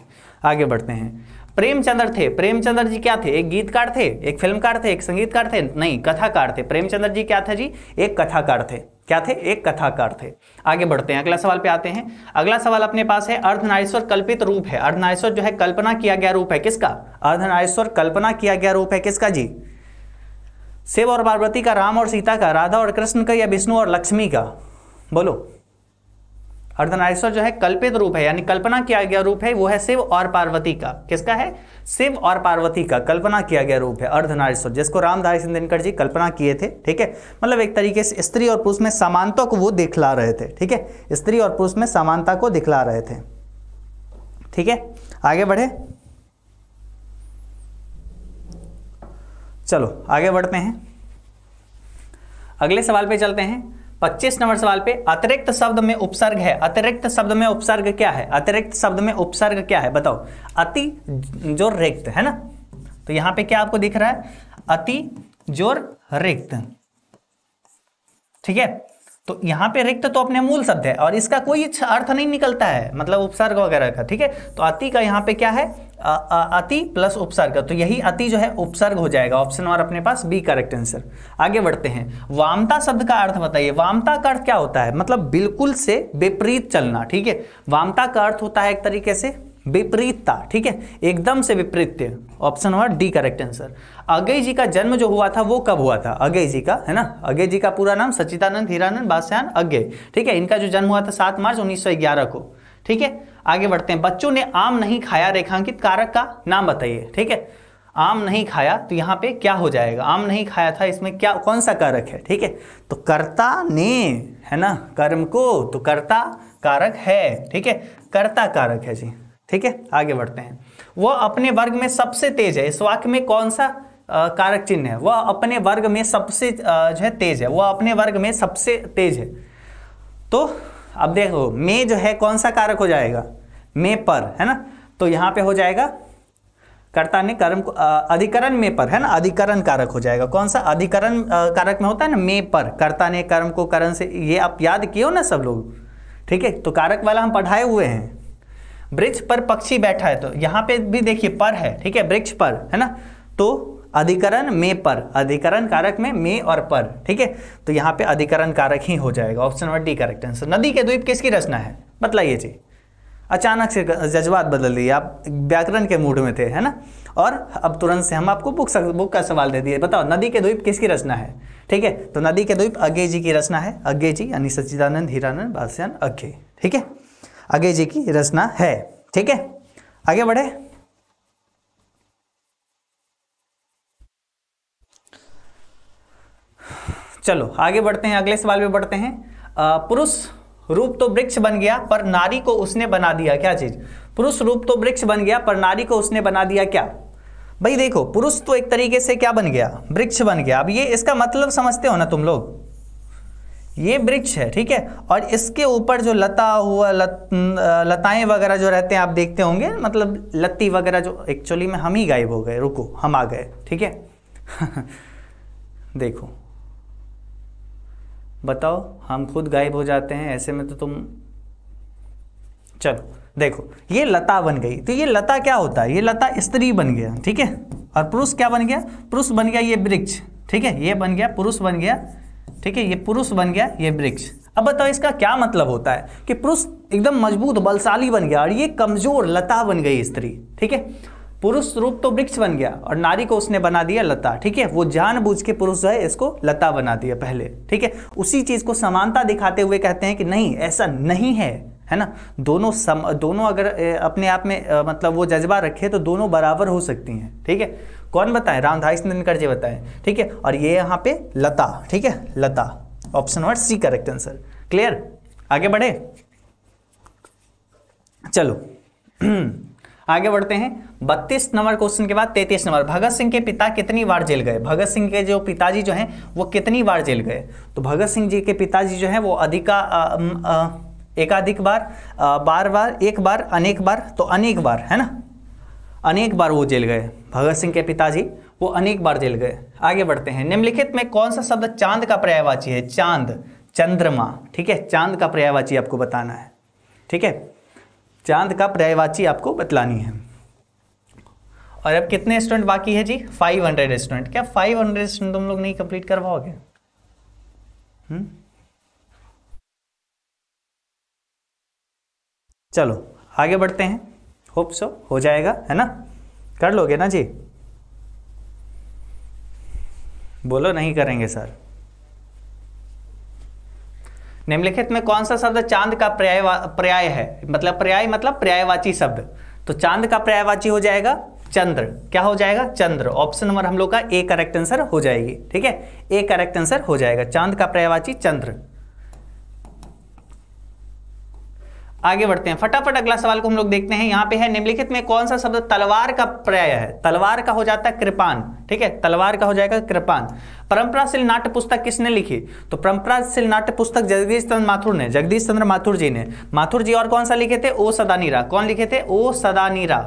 आगे बढ़ते हैं प्रेमचंद्र थे प्रेमचंद्र जी क्या थे एक गीतकार थे एक फिल्मकार थे एक संगीतकार थे नहीं कथाकार थे प्रेमचंद्र जी क्या थे जी एक कथाकार थे क्या थे एक कथाकार थे आगे बढ़ते हैं अगला सवाल पे आते हैं अगला सवाल अपने पास है अर्धनारीश्वर कल्पित रूप है अर्धनारीश्वर जो है कल्पना किया गया रूप है किसका अर्धनारीश्वर कल्पना किया गया रूप है किसका जी शिव और पार्वती का राम और सीता का राधा और कृष्ण का या विष्णु और लक्ष्मी का बोलो अर्धनारेश्वर जो है कल्पित रूप है यानी कल्पना किया गया रूप है वो है शिव और पार्वती का किसका है शिव और पार्वती का कल्पना किया गया रूप है अर्धनारेश्वर जिसको रामधारी सिंह दिनकर जी कल्पना किए थे ठीक है मतलब एक तरीके से स्त्री और पुरुष में समानता को वो दिखला रहे थे ठीक है स्त्री और पुरुष में समानता को दिखला रहे थे ठीक है आगे बढ़े चलो आगे बढ़ते हैं अगले सवाल पे चलते हैं 25 नंबर सवाल पे अतिरिक्त शब्द में उपसर्ग है अतिरिक्त शब्द में उपसर्ग क्या है अतिरिक्त शब्द में उपसर्ग क्या है बताओ अति जोर रिक्त है ना तो यहां पे क्या आपको दिख रहा है अति जोर रिक्त ठीक है तो यहां पे रिक्त तो अपने मूल शब्द है और इसका कोई अर्थ नहीं निकलता है मतलब उपसर्ग वगैरह का ठीक है तो अति का यहाँ पे क्या है अति प्लस उपसर्ग तो यही अति जो है उपसर्ग हो जाएगा ऑप्शन और अपने पास बी करेक्ट आंसर आगे बढ़ते हैं वामता शब्द का अर्थ बताइए वामता का अर्थ क्या होता है मतलब बिल्कुल से विपरीत चलना ठीक है वामता का अर्थ होता है एक तरीके से विपरीतता ठीक है एकदम से विपरीत option number D correct answer अगय जी का जन्म जो हुआ था वो कब हुआ था अगय जी का है ना अगे जी का पूरा नाम सचिदानंद हीरानंद बादशाह अज्ञे ठीक है इनका जो जन्म हुआ था सात मार्च उन्नीस को ठीक है आगे बढ़ते हैं बच्चों ने आम नहीं खाया रेखांकित कारक का नाम बताइए ठीक है आम नहीं खाया तो यहाँ पे क्या हो जाएगा आम नहीं खाया था इसमें क्या कौन सा कारक है ठीक है तो कर्ता ने है ना कर्म को तो कर्ता कारक है ठीक है कर्ता कारक है जी ठीक है आगे बढ़ते हैं वह अपने वर्ग में सबसे तेज है इस वाक्य में कौन सा कारक चिन्ह है वह अपने वर्ग में सबसे जो है तेज है वह अपने वर्ग में सबसे तेज है तो अब देखो में जो है कौन सा कारक हो जाएगा में पर है ना तो यहाँ पे हो जाएगा कर्ता ने कर्म को अधिकरण में पर है ना अधिकरण कारक हो जाएगा कौन सा अधिकरण कारक में होता है ना में पर कर्ता ने कर्म को करण से ये आप याद किए हो ना सब लोग ठीक है तो कारक वाला हम पढ़ाए हुए हैं वृक्ष पर पक्षी बैठा है तो यहाँ पे भी देखिए पर है ठीक है वृक्ष पर है ना तो अधिकरण में पर अधिकरण कारक में मे और पर ठीक है तो यहाँ पे अधिकरण कारक ही हो जाएगा option number D correct answer नदी के द्वीप किसकी रचना है बतलाइए जी अचानक से जज्बात बदल दिए आप व्याकरण के मूड में थे है ना और अब तुरंत से हम आपको बुक सक, बुक का सवाल दे दिए बताओ नदी के द्वीप किसकी रचना है ठीक है तो नदी के द्वीप अज्ञे जी की रचना है अज्ञे जी यानी सच्चिदानंद हीरानंद बालस्यान अज्ञे ठीक है अज्ञे जी की रचना है ठीक है आगे बढ़े चलो आगे बढ़ते हैं अगले सवाल में बढ़ते हैं पुरुष रूप तो वृक्ष बन गया पर नारी को उसने बना दिया क्या चीज पुरुष रूप तो वृक्ष बन गया पर नारी को उसने बना दिया क्या भाई देखो पुरुष तो एक तरीके से क्या बन गया वृक्ष बन गया अब ये इसका मतलब समझते हो ना तुम लोग ये वृक्ष है ठीक है और इसके ऊपर जो लता हुआ लत, लताएं वगैरह जो रहते हैं आप देखते होंगे मतलब लत्ती वगैरह जो एक्चुअली में हम ही गायब हो गए रुको हम आ गए ठीक है देखो बताओ हम खुद गायब हो जाते हैं ऐसे में तो तुम चलो देखो ये लता बन गई तो ये लता क्या होता है ये लता स्त्री बन गया ठीक है और पुरुष क्या बन गया पुरुष बन गया ये वृक्ष ठीक है ये बन गया पुरुष बन गया ठीक है ये पुरुष बन गया ये वृक्ष अब बताओ इसका क्या मतलब होता है कि पुरुष एकदम मजबूत बलशाली बन गया और ये कमजोर लता बन गई स्त्री ठीक है पुरुष रूप तो वृक्ष बन गया और नारी को उसने बना दिया लता ठीक है वो जानबूझ के पुरुष जो है इसको लता बना दिया पहले ठीक है उसी चीज को समानता दिखाते हुए कहते हैं कि नहीं ऐसा नहीं है है ना दोनों सम दोनों अगर अपने आप में मतलब वो जज्बा रखे तो दोनों बराबर हो सकती हैं ठीक है कौन बताएं रामधारी दिनकर जी बताएं ठीक है और ये यहाँ पे लता ठीक है लता option number C correct answer clear आगे बढ़े चलो आगे बढ़ते हैं बत्तीस नंबर क्वेश्चन के बाद तैतीस नंबर भगत सिंह के पिता कितनी बार जेल गए भगत सिंह के जो पिताजी जो हैं वो कितनी बार जेल गए तो भगत सिंह जी के पिताजी जो हैं वो अधिका एकाधिक बार आ, बार बार एक बार अनेक बार तो अनेक बार है ना अनेक बार वो जेल गए भगत सिंह के पिताजी वो अनेक बार जेल गए आगे बढ़ते हैं निम्नलिखित में कौन सा शब्द चांद का पर्यायवाची है चांद चंद्रमा ठीक है चांद का पर्यायवाची आपको बताना है ठीक है चांद का पर्यायवाची आपको बतलानी है और अब कितने स्टूडेंट बाकी है जी 500 स्टूडेंट क्या 500 स्टूडेंट तुम लोग नहीं कंप्लीट करवाओगे हम्म? चलो आगे बढ़ते हैं होप सो हो जाएगा है ना कर लोगे ना जी बोलो नहीं करेंगे सर निम्नलिखित में कौन सा शब्द चांद का पर्याय पर्याय है मतलब पर्याय मतलब पर्यायवाची शब्द तो चांद का पर्यायवाची हो जाएगा चंद्र क्या हो जाएगा चंद्र ऑप्शन नंबर हम लोग का ए करेक्ट आंसर हो जाएगी ठीक है ए करेक्ट आंसर हो जाएगा चांद का पर्यायवाची चंद्र आगे बढ़ते हैं फटाफट अगला सवाल को हम लोग देखते हैं यहाँ पे है निम्नलिखित में कौन सा शब्द तलवार का पर्याय है तलवार का हो जाता है कृपान ठीक है तलवार का हो जाएगा कृपान परंपराशील नाट्य पुस्तक किसने लिखी तो परंपराशील नाट्य पुस्तक जगदीश चंद्र माथुर ने जगदीश चंद्र माथुर जी ने माथुर जी और कौन सा लिखे थे ओ सदानीरा कौन लिखे थे ओ सदानीरा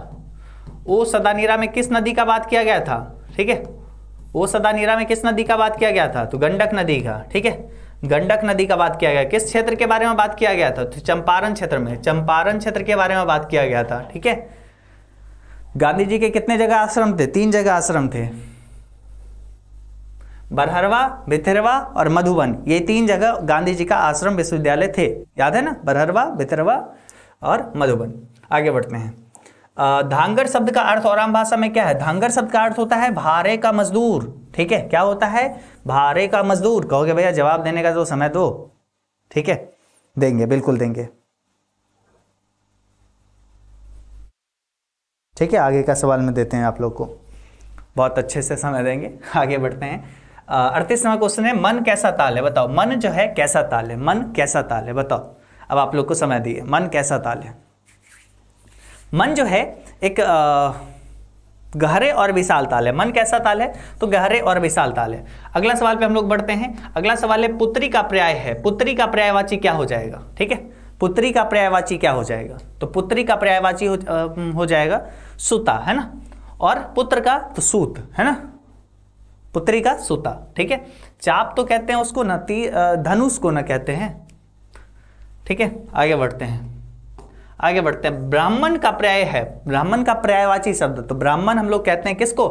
ओ सदानीरा में किस नदी का बात किया गया था ठीक है ओ सदानीरा में किस नदी का बात किया गया था तो गंडक नदी का ठीक है गंडक नदी का बात किया गया किस क्षेत्र के बारे में बात किया गया था चंपारण क्षेत्र में चंपारण क्षेत्र के बारे में बात किया गया था ठीक है गांधी जी के कितने जगह आश्रम थे तीन जगह आश्रम थे बरहरवा बिथरवा और मधुबन ये तीन जगह गांधी जी का आश्रम विश्वविद्यालय थे याद है ना बरहरवा बिथरवा और मधुबन आगे बढ़ते हैं धांगर शब्द का अर्थ और आम भाषा में क्या है धांगर शब्द का अर्थ होता है भारे का मजदूर ठीक है क्या होता है भारे का मजदूर कहोगे भैया जवाब देने का जो तो समय दो ठीक है देंगे बिल्कुल देंगे ठीक है आगे का सवाल में देते हैं आप लोग को बहुत अच्छे से समय देंगे आगे बढ़ते हैं अड़तीसवा क्वेश्चन है मन कैसा ताल है बताओ मन जो है कैसा ताल है मन कैसा ताल है बताओ अब आप लोग को समय दिए मन कैसा ताल है मन जो है एक आ, गहरे और विशाल ताल है मन कैसा ताल है तो गहरे और विशाल ताल है अगला सवाल पे हम लोग बढ़ते हैं अगला सवाल है पुत्री का पर्याय है पुत्री का पर्यायवाची क्या हो जाएगा ठीक है पुत्री का पर्यायवाची क्या हो जाएगा तो पुत्री का पर्यायवाची हो, हो जाएगा सुता है ना और पुत्र का तो सूत है ना पुत्री का सुता ठीक है चाप तो कहते हैं उसको ना धनुष को ना कहते हैं ठीक है आगे बढ़ते हैं आगे बढ़ते हैं ब्राह्मण का पर्याय है ब्राह्मण का पर्यायवाची शब्द तो ब्राह्मण हम लोग कहते हैं किसको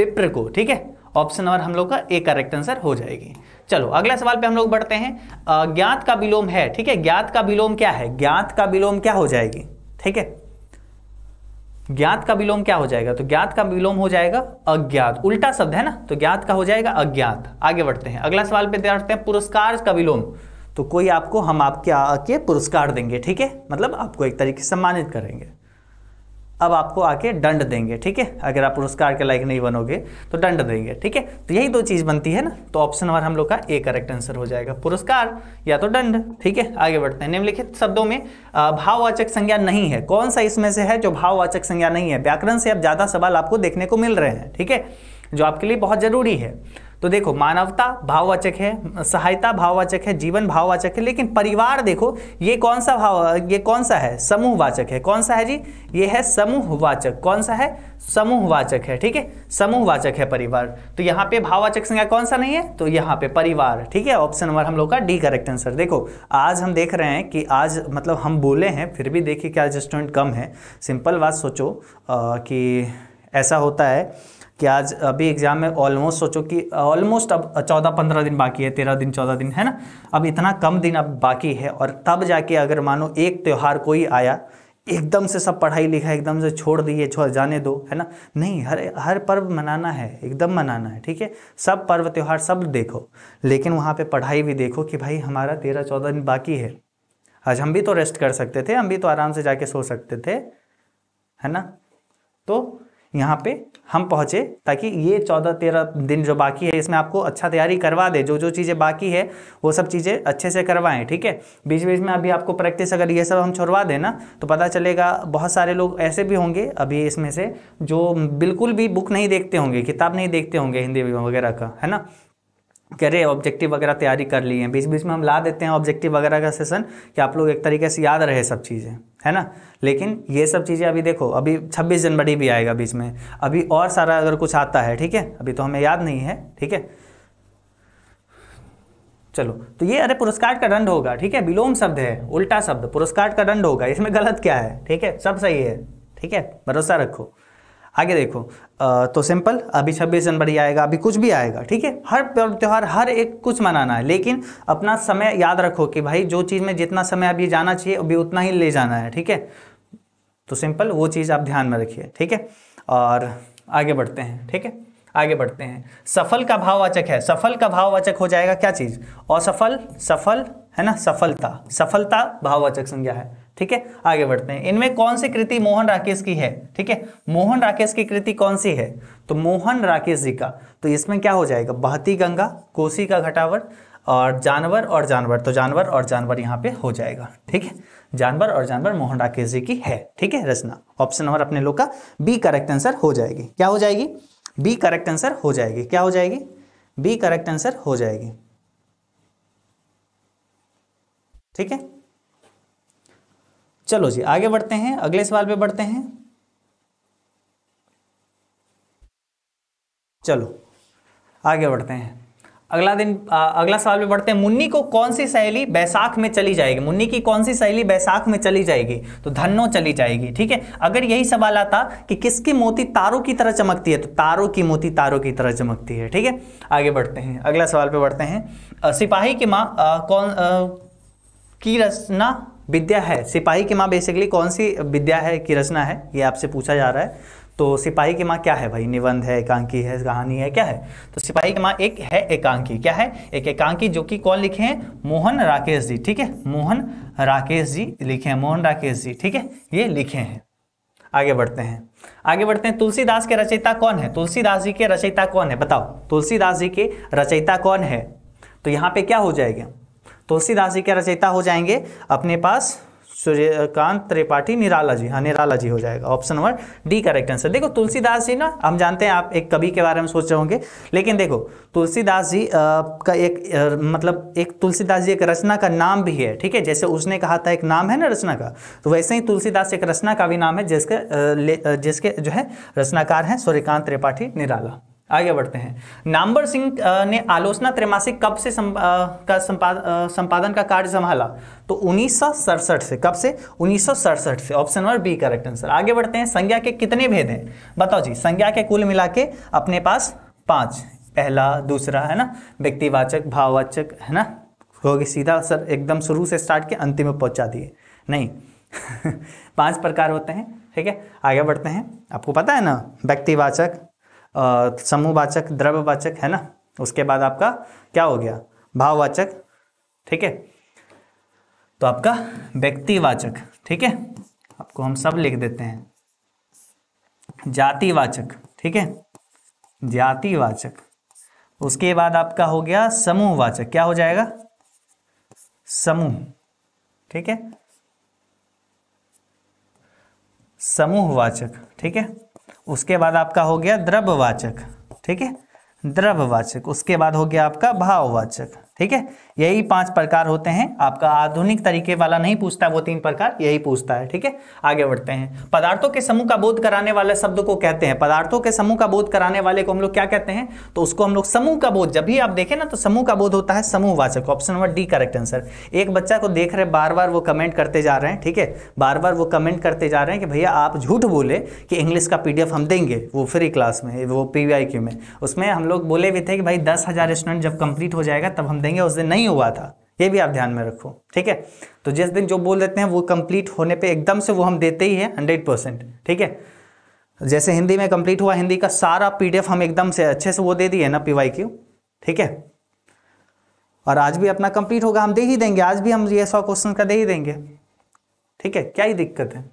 विप्र को ठीक है ऑप्शन नंबर हम लोग का ए करेक्ट आंसर हो जाएगी चलो अगला सवाल पे हम लोग बढ़ते हैं ज्ञात का विलोम है ठीक है ज्ञात का विलोम क्या है ज्ञात का विलोम क्या हो जाएगी ठीक है ज्ञात का विलोम क्या हो जाएगा तो ज्ञात का विलोम हो जाएगा अज्ञात उल्टा शब्द है ना तो ज्ञात का हो जाएगा अज्ञात आगे बढ़ते हैं अगला सवाल पे देखते हैं पुरस्कार का विलोम तो कोई आपको हम आपके आके पुरस्कार देंगे ठीक है मतलब आपको एक तरीके से सम्मानित करेंगे अब आपको आके दंड देंगे ठीक है अगर आप पुरस्कार के लायक नहीं बनोगे तो दंड देंगे ठीक है तो यही दो चीज़ बनती है ना तो ऑप्शन नंबर हम लोग का ए करेक्ट आंसर हो जाएगा पुरस्कार या तो दंड ठीक है आगे बढ़ते हैं निम्नलिखित शब्दों में भाववाचक संज्ञा नहीं है कौन सा इसमें से है जो भाववाचक संज्ञा नहीं है व्याकरण से अब ज़्यादा सवाल आपको देखने को मिल रहे हैं ठीक है जो आपके लिए बहुत ज़रूरी है तो देखो मानवता भाववाचक है सहायता भाववाचक है जीवन भाववाचक है लेकिन परिवार देखो ये कौन सा भाव ये कौन सा है समूहवाचक है कौन सा है जी ये है समूहवाचक कौन सा है समूहवाचक है ठीक है समूहवाचक है परिवार तो यहाँ पे भाववाचक संज्ञा कौन सा नहीं है तो यहाँ पे परिवार ठीक है ऑप्शन नंबर हम लोग का डी करेक्ट आंसर देखो आज हम देख रहे हैं कि आज मतलब हम बोले हैं फिर भी देखिए क्या स्टूडेंट कम है सिंपल बात सोचो आ, कि ऐसा होता है कि आज अभी एग्ज़ाम में ऑलमोस्ट सोचो कि ऑलमोस्ट अब चौदह पंद्रह दिन बाकी है तेरह दिन चौदह दिन है ना अब इतना कम दिन अब बाकी है और तब जाके अगर मानो एक त्यौहार कोई आया एकदम से सब पढ़ाई लिखा एकदम से छोड़ दिए छोड़ जाने दो है ना नहीं हर हर पर्व मनाना है एकदम मनाना है ठीक है सब पर्व त्यौहार सब देखो लेकिन वहाँ पे पढ़ाई भी देखो कि भाई हमारा तेरह चौदह दिन बाकी है आज हम भी तो रेस्ट कर सकते थे हम भी तो आराम से जाके सो सकते थे है ना तो यहाँ पे हम पहुँचे ताकि ये चौदह तेरह दिन जो बाकी है इसमें आपको अच्छा तैयारी करवा दे जो जो चीज़ें बाकी है वो सब चीज़ें अच्छे से करवाएं ठीक है बीच बीच में अभी आपको प्रैक्टिस अगर ये सब हम छोड़वा देना तो पता चलेगा बहुत सारे लोग ऐसे भी होंगे अभी इसमें से जो बिल्कुल भी बुक नहीं देखते होंगे किताब नहीं देखते होंगे हिंदी वगैरह का है ना कह रहे ऑब्जेक्टिव वगैरह तैयारी कर ली है बीच बीच में हम ला देते हैं ऑब्जेक्टिव वगैरह का सेशन कि आप लोग एक तरीके से याद रहे सब चीज़ें है ना लेकिन ये सब चीज़ें अभी देखो अभी 26 जनवरी भी आएगा बीच में अभी और सारा अगर कुछ आता है ठीक है अभी तो हमें याद नहीं है ठीक है चलो तो ये अरे पुरस्कार का दंड होगा ठीक है विलोम शब्द है उल्टा शब्द पुरस्कार का दंड होगा इसमें गलत क्या है ठीक है सब सही है ठीक है भरोसा रखो आगे देखो तो सिंपल अभी 26 जनवरी आएगा अभी कुछ भी आएगा ठीक है हर पर्व त्यौहार हर एक कुछ मनाना है लेकिन अपना समय याद रखो कि भाई जो चीज़ में जितना समय अभी जाना चाहिए अभी उतना ही ले जाना है ठीक है तो सिंपल वो चीज़ आप ध्यान में रखिए ठीक है और आगे बढ़ते हैं ठीक है आगे बढ़ते हैं सफल का भाववाचक है सफल का भाववाचक हो जाएगा क्या चीज़ असफल सफल है ना सफलता सफलता भाववाचक संज्ञा है ठीक है आगे बढ़ते हैं इनमें कौन सी कृति मोहन राकेश की है ठीक है मोहन राकेश की कृति कौन सी है तो मोहन राकेश जी का तो इसमें क्या हो जाएगा बहती गंगा कोसी का घटावर और जानवर और जानवर तो जानवर और जानवर यहाँ पे हो जाएगा ठीक है जानवर और जानवर मोहन राकेश जी की है ठीक है रचना ऑप्शन नंबर अपने लोग का बी करेक्ट आंसर हो जाएगी क्या हो जाएगी बी करेक्ट आंसर हो जाएगी क्या हो जाएगी बी करेक्ट आंसर हो जाएगी ठीक है चलो जी आगे बढ़ते हैं अगले सवाल पे बढ़ते हैं चलो आगे बढ़ते हैं अगला दिन आ, अगला सवाल पे बढ़ते हैं मुन्नी को कौन सी सहेली बैसाख में चली जाएगी मुन्नी की कौन सी सहेली बैसाख में चली जाएगी तो धनो चली जाएगी ठीक है अगर यही सवाल आता कि किसकी मोती तारों की तरह चमकती है तो तारों की मोती तारों की तरह चमकती है ठीक है आगे बढ़ते हैं अगला सवाल पे बढ़ते हैं आ, सिपाही की माँ कौन आ, की रचना विद्या है सिपाही की माँ बेसिकली कौन सी विद्या है की रचना है ये आपसे पूछा जा रहा है तो सिपाही की माँ क्या है भाई निबंध है एकांकी है कहानी है क्या है तो सिपाही की माँ एक है एकांकी क्या है एक एकांकी जो कि कौन लिखे हैं मोहन राकेश जी ठीक है मोहन राकेश जी लिखे हैं मोहन राकेश जी ठीक है ये लिखे हैं आगे बढ़ते हैं आगे बढ़ते हैं तुलसीदास के रचयिता कौन है तुलसीदास जी के रचयिता कौन है बताओ तुलसीदास जी के रचयिता कौन है तो यहाँ पे क्या हो जाएगा तुलसीदास जी के रचयिता हो जाएंगे अपने पास सूर्यकांत त्रिपाठी निराला जी हाँ निराला जी हो जाएगा option number D correct answer देखो तुलसीदास जी ना हम जानते हैं आप एक कवि के बारे में सोच रहे होंगे लेकिन देखो तुलसीदास जी आ, का एक आ, मतलब एक तुलसीदास जी एक रचना का नाम भी है ठीक है जैसे उसने कहा था एक नाम है ना रचना का तो वैसे ही तुलसीदास एक रचना का भी नाम है जिसके जिसके जो है रचनाकार हैं सूर्यकांत त्रिपाठी निराला आगे बढ़ते हैं नाम्बर सिंह ने आलोचना त्रैमासिक कब से संप, आ, का संपादन का कार्य संभाला तो उन्नीस से कब से उन्नीस से option number B correct answer आगे बढ़ते हैं संज्ञा के कितने भेद हैं बताओ जी संज्ञा के कुल मिला के अपने पास पांच पहला दूसरा है ना व्यक्तिवाचक भाववाचक है ना होगी सीधा सर एकदम शुरू से स्टार्ट के अंतिम में पहुंचा दिए नहीं पांच प्रकार होते हैं ठीक है आगे बढ़ते हैं आपको पता है ना व्यक्तिवाचक समूहवाचक द्रव्यवाचक है ना उसके बाद आपका क्या हो गया भाववाचक ठीक है तो आपका व्यक्तिवाचक ठीक है आपको हम सब लिख देते हैं जातिवाचक ठीक है जातिवाचक उसके बाद आपका हो गया समूहवाचक क्या हो जाएगा समूह ठीक है समूहवाचक ठीक है उसके बाद आपका हो गया द्रव्यवाचक ठीक है द्रव्यवाचक उसके बाद हो गया आपका भाववाचक ठीक है यही पांच प्रकार होते हैं आपका आधुनिक तरीके वाला नहीं पूछता वो तीन प्रकार यही पूछता है ठीक है आगे बढ़ते हैं पदार्थों के समूह का बोध कराने वाले शब्द को कहते हैं पदार्थों के समूह का बोध कराने वाले को हम लोग क्या कहते हैं तो उसको हम लोग समूह का बोध जब भी आप देखें ना तो समूह का बोध होता है समूहवाचक option number D correct answer एक बच्चा को देख रहे बार बार वो कमेंट करते जा रहे हैं ठीक है बार बार वो कमेंट करते जा रहे हैं कि भैया आप झूठ बोले कि इंग्लिश का पीडीएफ हम देंगे वो फ्री क्लास में वो पी में उसमें हम लोग बोले भी थे कि भाई दस हजार स्टूडेंट जब कंप्लीट हो जाएगा तब हम देंगे उस दिन नहीं नहीं हुआ था ये भी आप ध्यान में रखो ठीक है तो जिस दिन जो बोल देते हैं वो कंप्लीट होने पे एकदम से वो हम देते ही हैं हंड्रेड परसेंट ठीक है जैसे हिंदी में कंप्लीट हुआ हिंदी का सारा पीडीएफ हम एकदम से अच्छे से वो दे दिए ना पीवाई क्यू ठीक है और आज भी अपना कंप्लीट होगा हम दे ही देंगे आज भी हम ये सौ क्वेश्चन का दे ही देंगे ठीक है क्या ही दिक्कत है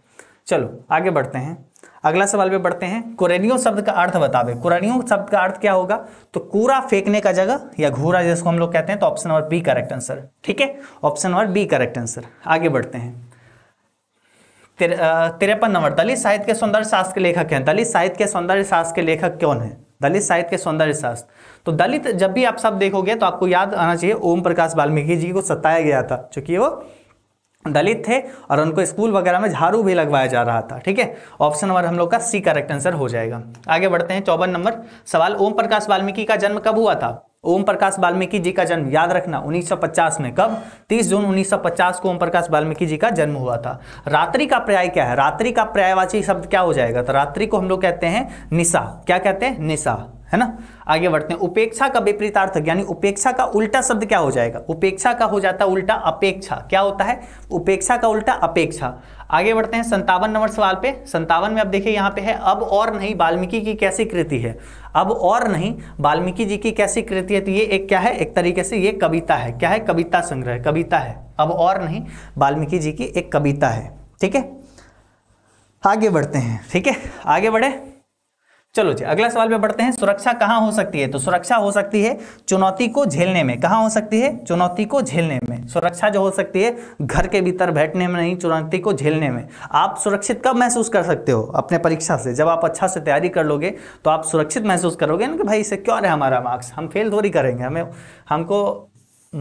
चलो आगे बढ़ते हैं अगला सवाल पे बढ़ते हैं कुरेनियो शब्द का अर्थ बतावे कुरेनियो शब्द का अर्थ क्या होगा तो कूड़ा फेंकने का जगह या घूरा जिसको हम लोग कहते हैं तो option number B correct answer ठीक है option number B correct answer आगे बढ़ते हैं तिरपन नंबर दलित साहित्य के सौंदर्य शास्त्र के लेखक हैं दलित साहित्य के सौंदर्य शास्त्र के लेखक कौन है दलित साहित्य के सौंदर्य शास्त्र तो दलित जब भी आप सब देखोगे तो आपको याद आना चाहिए ओम प्रकाश वाल्मीकि जी को सताया गया था चूंकि वो दलित थे और उनको स्कूल वगैरह में झाड़ू भी लगवाया जा रहा था ठीक है ऑप्शन नंबर हम लोग का सी करेक्ट आंसर हो जाएगा आगे बढ़ते हैं चौवन नंबर सवाल ओम प्रकाश वाल्मीकि का जन्म कब हुआ था ओम प्रकाश वाल्मीकि जी का जन्म याद रखना 1950 में कब 30 जून 1950 को ओम प्रकाश वाल्मीकि जी का जन्म हुआ था रात्रि का पर्याय क्या है रात्रि का पर्यायवाची शब्द क्या हो जाएगा तो रात्रि को हम लोग कहते हैं निशा क्या कहते हैं निशा है ना आगे बढ़ते हैं उपेक्षा का विपरीतार्थ यानी उपेक्षा का उल्टा शब्द क्या हो जाएगा उपेक्षा का हो जाता है उल्टा अपेक्षा क्या होता है उपेक्षा का उल्टा अपेक्षा आगे बढ़ते हैं संतावन नंबर सवाल पे संतावन में अब देखिए यहाँ पे है अब और नहीं वाल्मीकि की कैसी कृति है अब और नहीं वाल्मीकि जी की कैसी कृति है तो ये एक क्या है एक तरीके से ये कविता है क्या है कविता संग्रह कविता है अब और नहीं वाल्मीकि जी की एक कविता है ठीक है आगे बढ़ते हैं ठीक है आगे बढ़े चलो जी अगला सवाल पे बढ़ते हैं सुरक्षा कहाँ हो सकती है तो सुरक्षा हो सकती है चुनौती को झेलने में कहाँ हो सकती है चुनौती को झेलने में सुरक्षा जो हो सकती है घर के भीतर बैठने में नहीं चुनौती को झेलने में आप सुरक्षित कब महसूस कर सकते हो अपने परीक्षा से जब आप अच्छा से तैयारी कर लोगे तो आप सुरक्षित महसूस करोगे ना कि भाई इसे क्यों है हमारा मार्क्स हम फेल थोड़ी करेंगे हमें हमको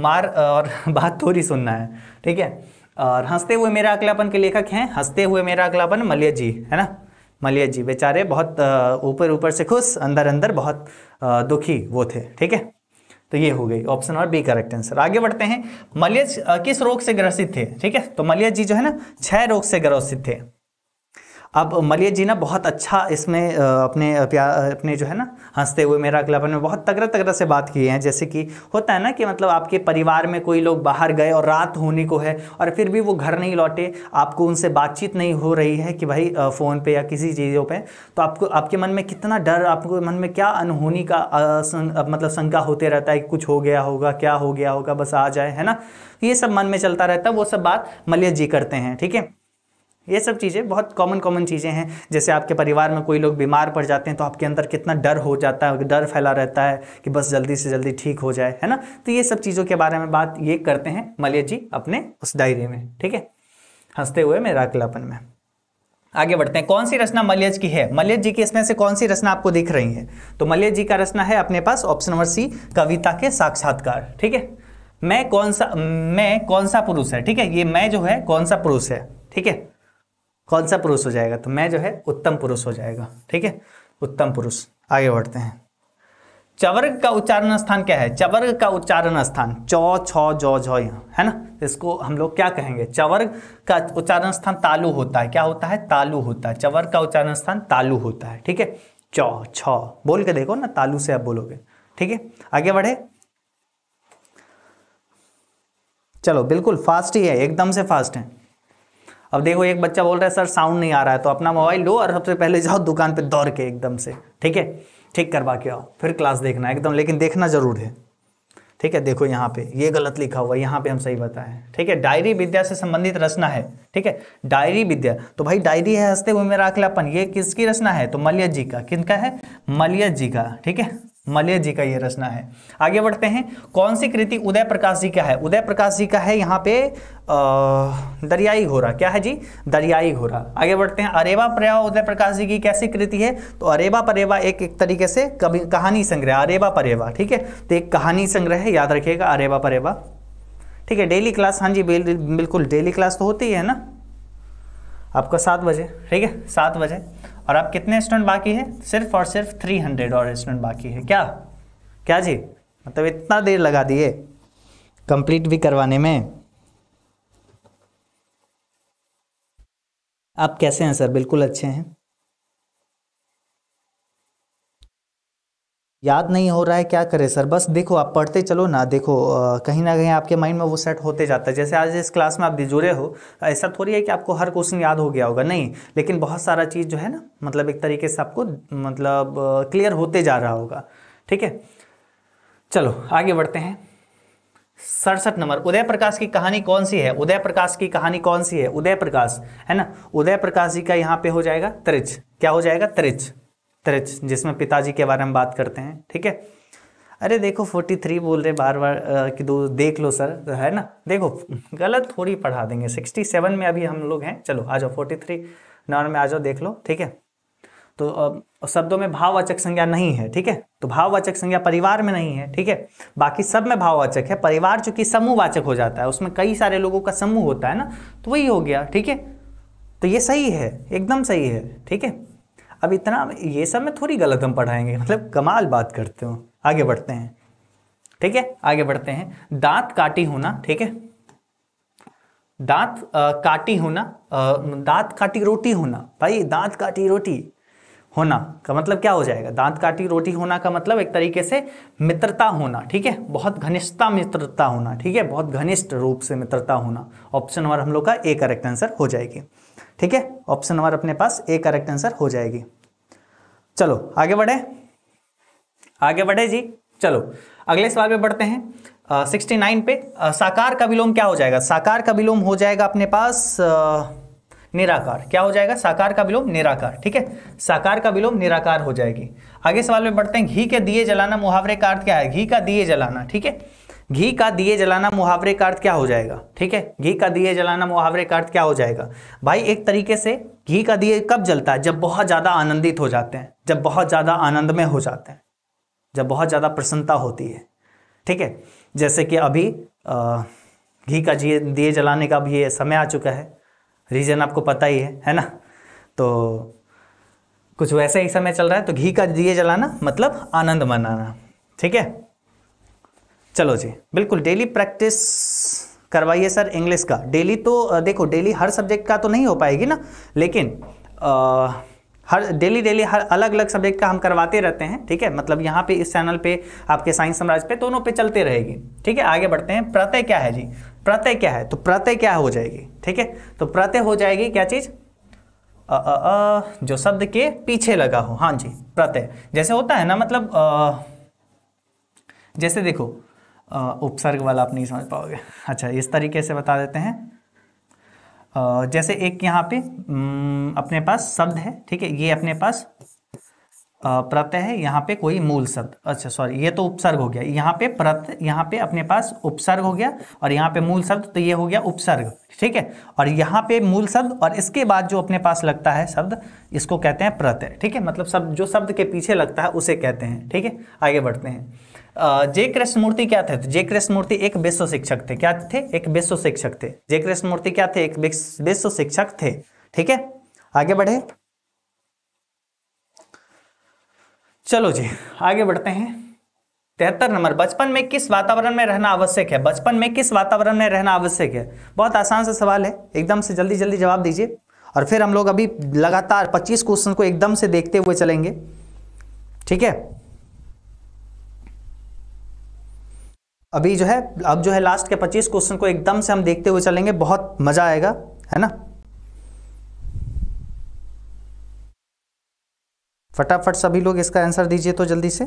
मार और बात थोड़ी सुनना है ठीक है और हंसते हुए मेरा अगलापन के लेखक हैं हंसते हुए मेरा अगलापन मलिय जी है ना मलिया जी बेचारे बहुत ऊपर ऊपर से खुश अंदर अंदर बहुत दुखी वो थे ठीक है तो ये हो गई ऑप्शन और बी करेक्ट आंसर आगे बढ़ते हैं मलिया किस रोग से ग्रसित थे ठीक है तो मलिया जी जो है ना छह रोग से ग्रसित थे अब मलिया जी ना बहुत अच्छा इसमें अपने प्यार अपने जो है ना हंसते हुए मेरा अगलापन में बहुत तगड़ा तगड़ा से बात किए हैं जैसे कि होता है ना कि मतलब आपके परिवार में कोई लोग बाहर गए और रात होने को है और फिर भी वो घर नहीं लौटे आपको उनसे बातचीत नहीं हो रही है कि भाई फ़ोन पे या किसी चीज़ों पे तो आपको आपके मन में कितना डर आपको मन में क्या अनहोनी का मतलब शंका होते रहता है कुछ हो गया होगा क्या हो गया होगा बस आ जाए है ना ये सब मन में चलता रहता है वो सब बात मलिया जी करते हैं ठीक है ये सब चीज़ें बहुत कॉमन कॉमन चीज़ें हैं जैसे आपके परिवार में कोई लोग बीमार पड़ जाते हैं तो आपके अंदर कितना डर हो जाता है डर फैला रहता है कि बस जल्दी से जल्दी ठीक हो जाए है ना तो ये सब चीज़ों के बारे में बात ये करते हैं मलिया जी अपने उस डायरी में ठीक है हंसते हुए मेरा अकलापन में आगे बढ़ते हैं कौन सी रचना मलियज की है मलियज जी की इसमें से कौन सी रचना आपको दिख रही है तो मलियज जी का रचना है अपने पास ऑप्शन नंबर सी कविता के साक्षात्कार ठीक है मैं कौन सा मैं कौन सा पुरुष है ठीक है ये मैं जो है कौन सा पुरुष है ठीक है कौन सा पुरुष हो जाएगा तो मैं जो है उत्तम पुरुष हो जाएगा ठीक है उत्तम पुरुष आगे बढ़ते हैं चवर्ग का उच्चारण स्थान क्या है चवर्ग का उच्चारण स्थान चौ छौ जौ यहाँ है ना इसको हम लोग क्या कहेंगे चवर्ग का उच्चारण स्थान तालु होता है क्या होता है तालु होता है चवर्ग का उच्चारण स्थान तालु होता है ठीक है चौ छ बोल के देखो ना तालु से आप बोलोगे ठीक है आगे बढ़े चलो बिल्कुल फास्ट ही है एकदम से फास्ट है अब देखो एक बच्चा बोल रहा है सर साउंड नहीं आ रहा है तो अपना मोबाइल लो और सबसे पहले जाओ दुकान पर दौड़ के एकदम से ठीक है ठीक करवा के आओ फिर क्लास देखना है एकदम लेकिन देखना ज़रूर है ठीक है देखो यहाँ पे ये गलत लिखा हुआ है यहाँ पे हम सही बताएं ठीक है डायरी विद्या से संबंधित रचना है ठीक है डायरी विद्या तो भाई डायरी है हंसते हुए मेरा अकेलापन ये किसकी रचना है तो मलिया जी का किनका है मलिया जी का ठीक है मलय जी का ये रचना है आगे बढ़ते हैं कौन सी कृति उदय प्रकाश जी का है उदय प्रकाश जी का है यहाँ पे दरियाई घोरा क्या है जी दरियाई घोरा आगे बढ़ते हैं अरेवा परेवा उदय प्रकाश जी की कैसी कृति है तो अरेवा परेवा एक एक तरीके से कभी कहानी संग्रह अरेवा परेवा ठीक है तो एक कहानी संग्रह है याद रखिएगा अरेवा परेवा ठीक है डेली क्लास हाँ जी बिल्कुल डेली क्लास तो होती है ना आपका सात बजे ठीक है सात बजे और अब कितने स्टूडेंट बाकी है सिर्फ और सिर्फ 300 और स्टूडेंट बाकी है क्या क्या जी मतलब इतना देर लगा दिए कंप्लीट भी करवाने में आप कैसे हैं सर बिल्कुल अच्छे हैं याद नहीं हो रहा है क्या करें सर बस देखो आप पढ़ते चलो ना देखो कहीं ना कहीं आपके माइंड में वो सेट होते जाता है जैसे आज इस क्लास में आप जुड़े हो ऐसा थोड़ी है कि आपको हर क्वेश्चन याद हो गया होगा नहीं लेकिन बहुत सारा चीज़ जो है ना मतलब एक तरीके से आपको मतलब क्लियर होते जा रहा होगा ठीक है चलो आगे बढ़ते हैं सड़सठ नंबर उदय प्रकाश की कहानी कौन सी है उदय प्रकाश की कहानी कौन सी है उदय प्रकाश है ना उदय प्रकाश जी का यहाँ पे हो जाएगा त्रिच क्या हो जाएगा त्रिच त्रिज जिसमें पिताजी के बारे में बात करते हैं ठीक है अरे देखो फोर्टी थ्री बोल रहे बार बार कि दो देख लो सर तो है ना देखो गलत थोड़ी पढ़ा देंगे सिक्सटी सेवन में अभी हम लोग हैं चलो आ जाओ थ्री नॉन में आ जाओ देख लो ठीक है तो शब्दों में भाववाचक संज्ञा नहीं है ठीक है तो भाववाचक संज्ञा परिवार में नहीं है ठीक है बाकी सब में भाववाचक है परिवार चूंकि समूहवाचक हो जाता है उसमें कई सारे लोगों का समूह होता है ना तो वही हो गया ठीक है तो ये सही है एकदम सही है ठीक है अब इतना ये सब में थोड़ी गलत हम पढ़ाएंगे मतलब कमाल बात करते हो आगे बढ़ते हैं ठीक है आगे बढ़ते हैं दांत काटी होना ठीक है दांत काटी होना दांत काटी रोटी होना भाई दांत काटी रोटी होना का मतलब क्या हो जाएगा दांत काटी रोटी होना का मतलब एक तरीके से मित्रता होना ठीक है बहुत घनिष्ठता मित्रता होना ठीक है बहुत घनिष्ठ रूप से मित्रता होना ऑप्शन नंबर हम लोग का ए करेक्ट आंसर हो जाएगी ठीक है ऑप्शन नंबर अपने पास ए करेक्ट आंसर हो जाएगी चलो आगे बढ़े आगे बढ़े जी चलो अगले सवाल पे बढ़ते हैं सिक्सटी नाइन पे आ, साकार का विलोम क्या हो जाएगा साकार का विलोम हो जाएगा अपने पास आ, निराकार क्या हो जाएगा साकार का विलोम निराकार ठीक है साकार का विलोम निराकार हो जाएगी आगे सवाल में बढ़ते हैं घी के दिए जलाना मुहावरे का अर्थ क्या है घी का दिए जलाना ठीक है घी का दिए जलाना मुहावरे का अर्थ क्या हो जाएगा ठीक है घी का दिए जलाना मुहावरे का अर्थ क्या हो जाएगा भाई एक तरीके से घी का दिए कब जलता है जब बहुत ज़्यादा आनंदित हो जाते हैं जब बहुत ज़्यादा आनंद में हो जाते हैं जब बहुत ज़्यादा प्रसन्नता होती है ठीक है जैसे कि अभी घी का दिए जलाने का भी ये समय आ चुका है रीज़न आपको पता ही है है ना तो कुछ वैसे ही समय चल रहा है तो घी का दिए जलाना मतलब आनंद मनाना ठीक है चलो जी बिल्कुल डेली प्रैक्टिस करवाइए सर इंग्लिश का डेली तो देखो डेली हर सब्जेक्ट का तो नहीं हो पाएगी ना लेकिन आ, हर डेली डेली हर अलग अलग सब्जेक्ट का हम करवाते रहते हैं ठीक है मतलब यहाँ पे इस चैनल पे आपके साइंस साम्राज्य पे दोनों पे चलते रहेगी ठीक है आगे बढ़ते हैं प्रत्यय क्या है जी प्रत्यय क्या है तो प्रत्यय क्या हो जाएगी ठीक है तो प्रत्यय हो जाएगी क्या चीज़ आ, आ, आ, जो शब्द के पीछे लगा हो हाँ जी प्रत्यय जैसे होता है ना मतलब आ, जैसे देखो उपसर्ग वाला आप नहीं समझ पाओगे अच्छा इस तरीके से बता देते हैं जैसे एक यहाँ पे अपने पास शब्द है ठीक है ये अपने पास प्रत्यय है यहाँ पे कोई मूल शब्द अच्छा सॉरी ये तो उपसर्ग हो गया यहाँ पे प्रत्यय यहाँ पे अपने पास उपसर्ग हो गया और यहाँ पे मूल शब्द तो ये हो गया उपसर्ग ठीक है और यहाँ पे मूल शब्द और इसके बाद जो अपने पास लगता है शब्द इसको कहते हैं प्रत्यय ठीक है मतलब शब्द जो शब्द के पीछे लगता है उसे कहते हैं ठीक है आगे बढ़ते हैं जय कृष्णमूर्ति क्या थे तो जय कृष्णमूर्ति एक विश्व शिक्षक थे क्या थे एक विश्व शिक्षक थे कृष्ण कृष्णमूर्ति क्या थे एक विश्व शिक्षक थे ठीक है आगे बढ़े चलो जी आगे बढ़ते हैं तिहत्तर नंबर बचपन में किस वातावरण में रहना आवश्यक है बचपन में किस वातावरण में रहना आवश्यक है बहुत आसान से सवाल है एकदम से जल्दी जल्दी जवाब दीजिए और फिर हम लोग अभी लगातार 25 क्वेश्चन को एकदम से देखते हुए चलेंगे ठीक है अभी जो है अब जो है लास्ट के 25 क्वेश्चन को एकदम से हम देखते हुए चलेंगे बहुत मज़ा आएगा है ना फटाफट सभी लोग इसका आंसर दीजिए तो जल्दी से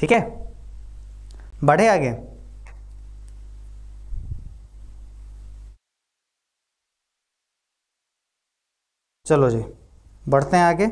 ठीक है बढ़े आगे चलो जी बढ़ते हैं आगे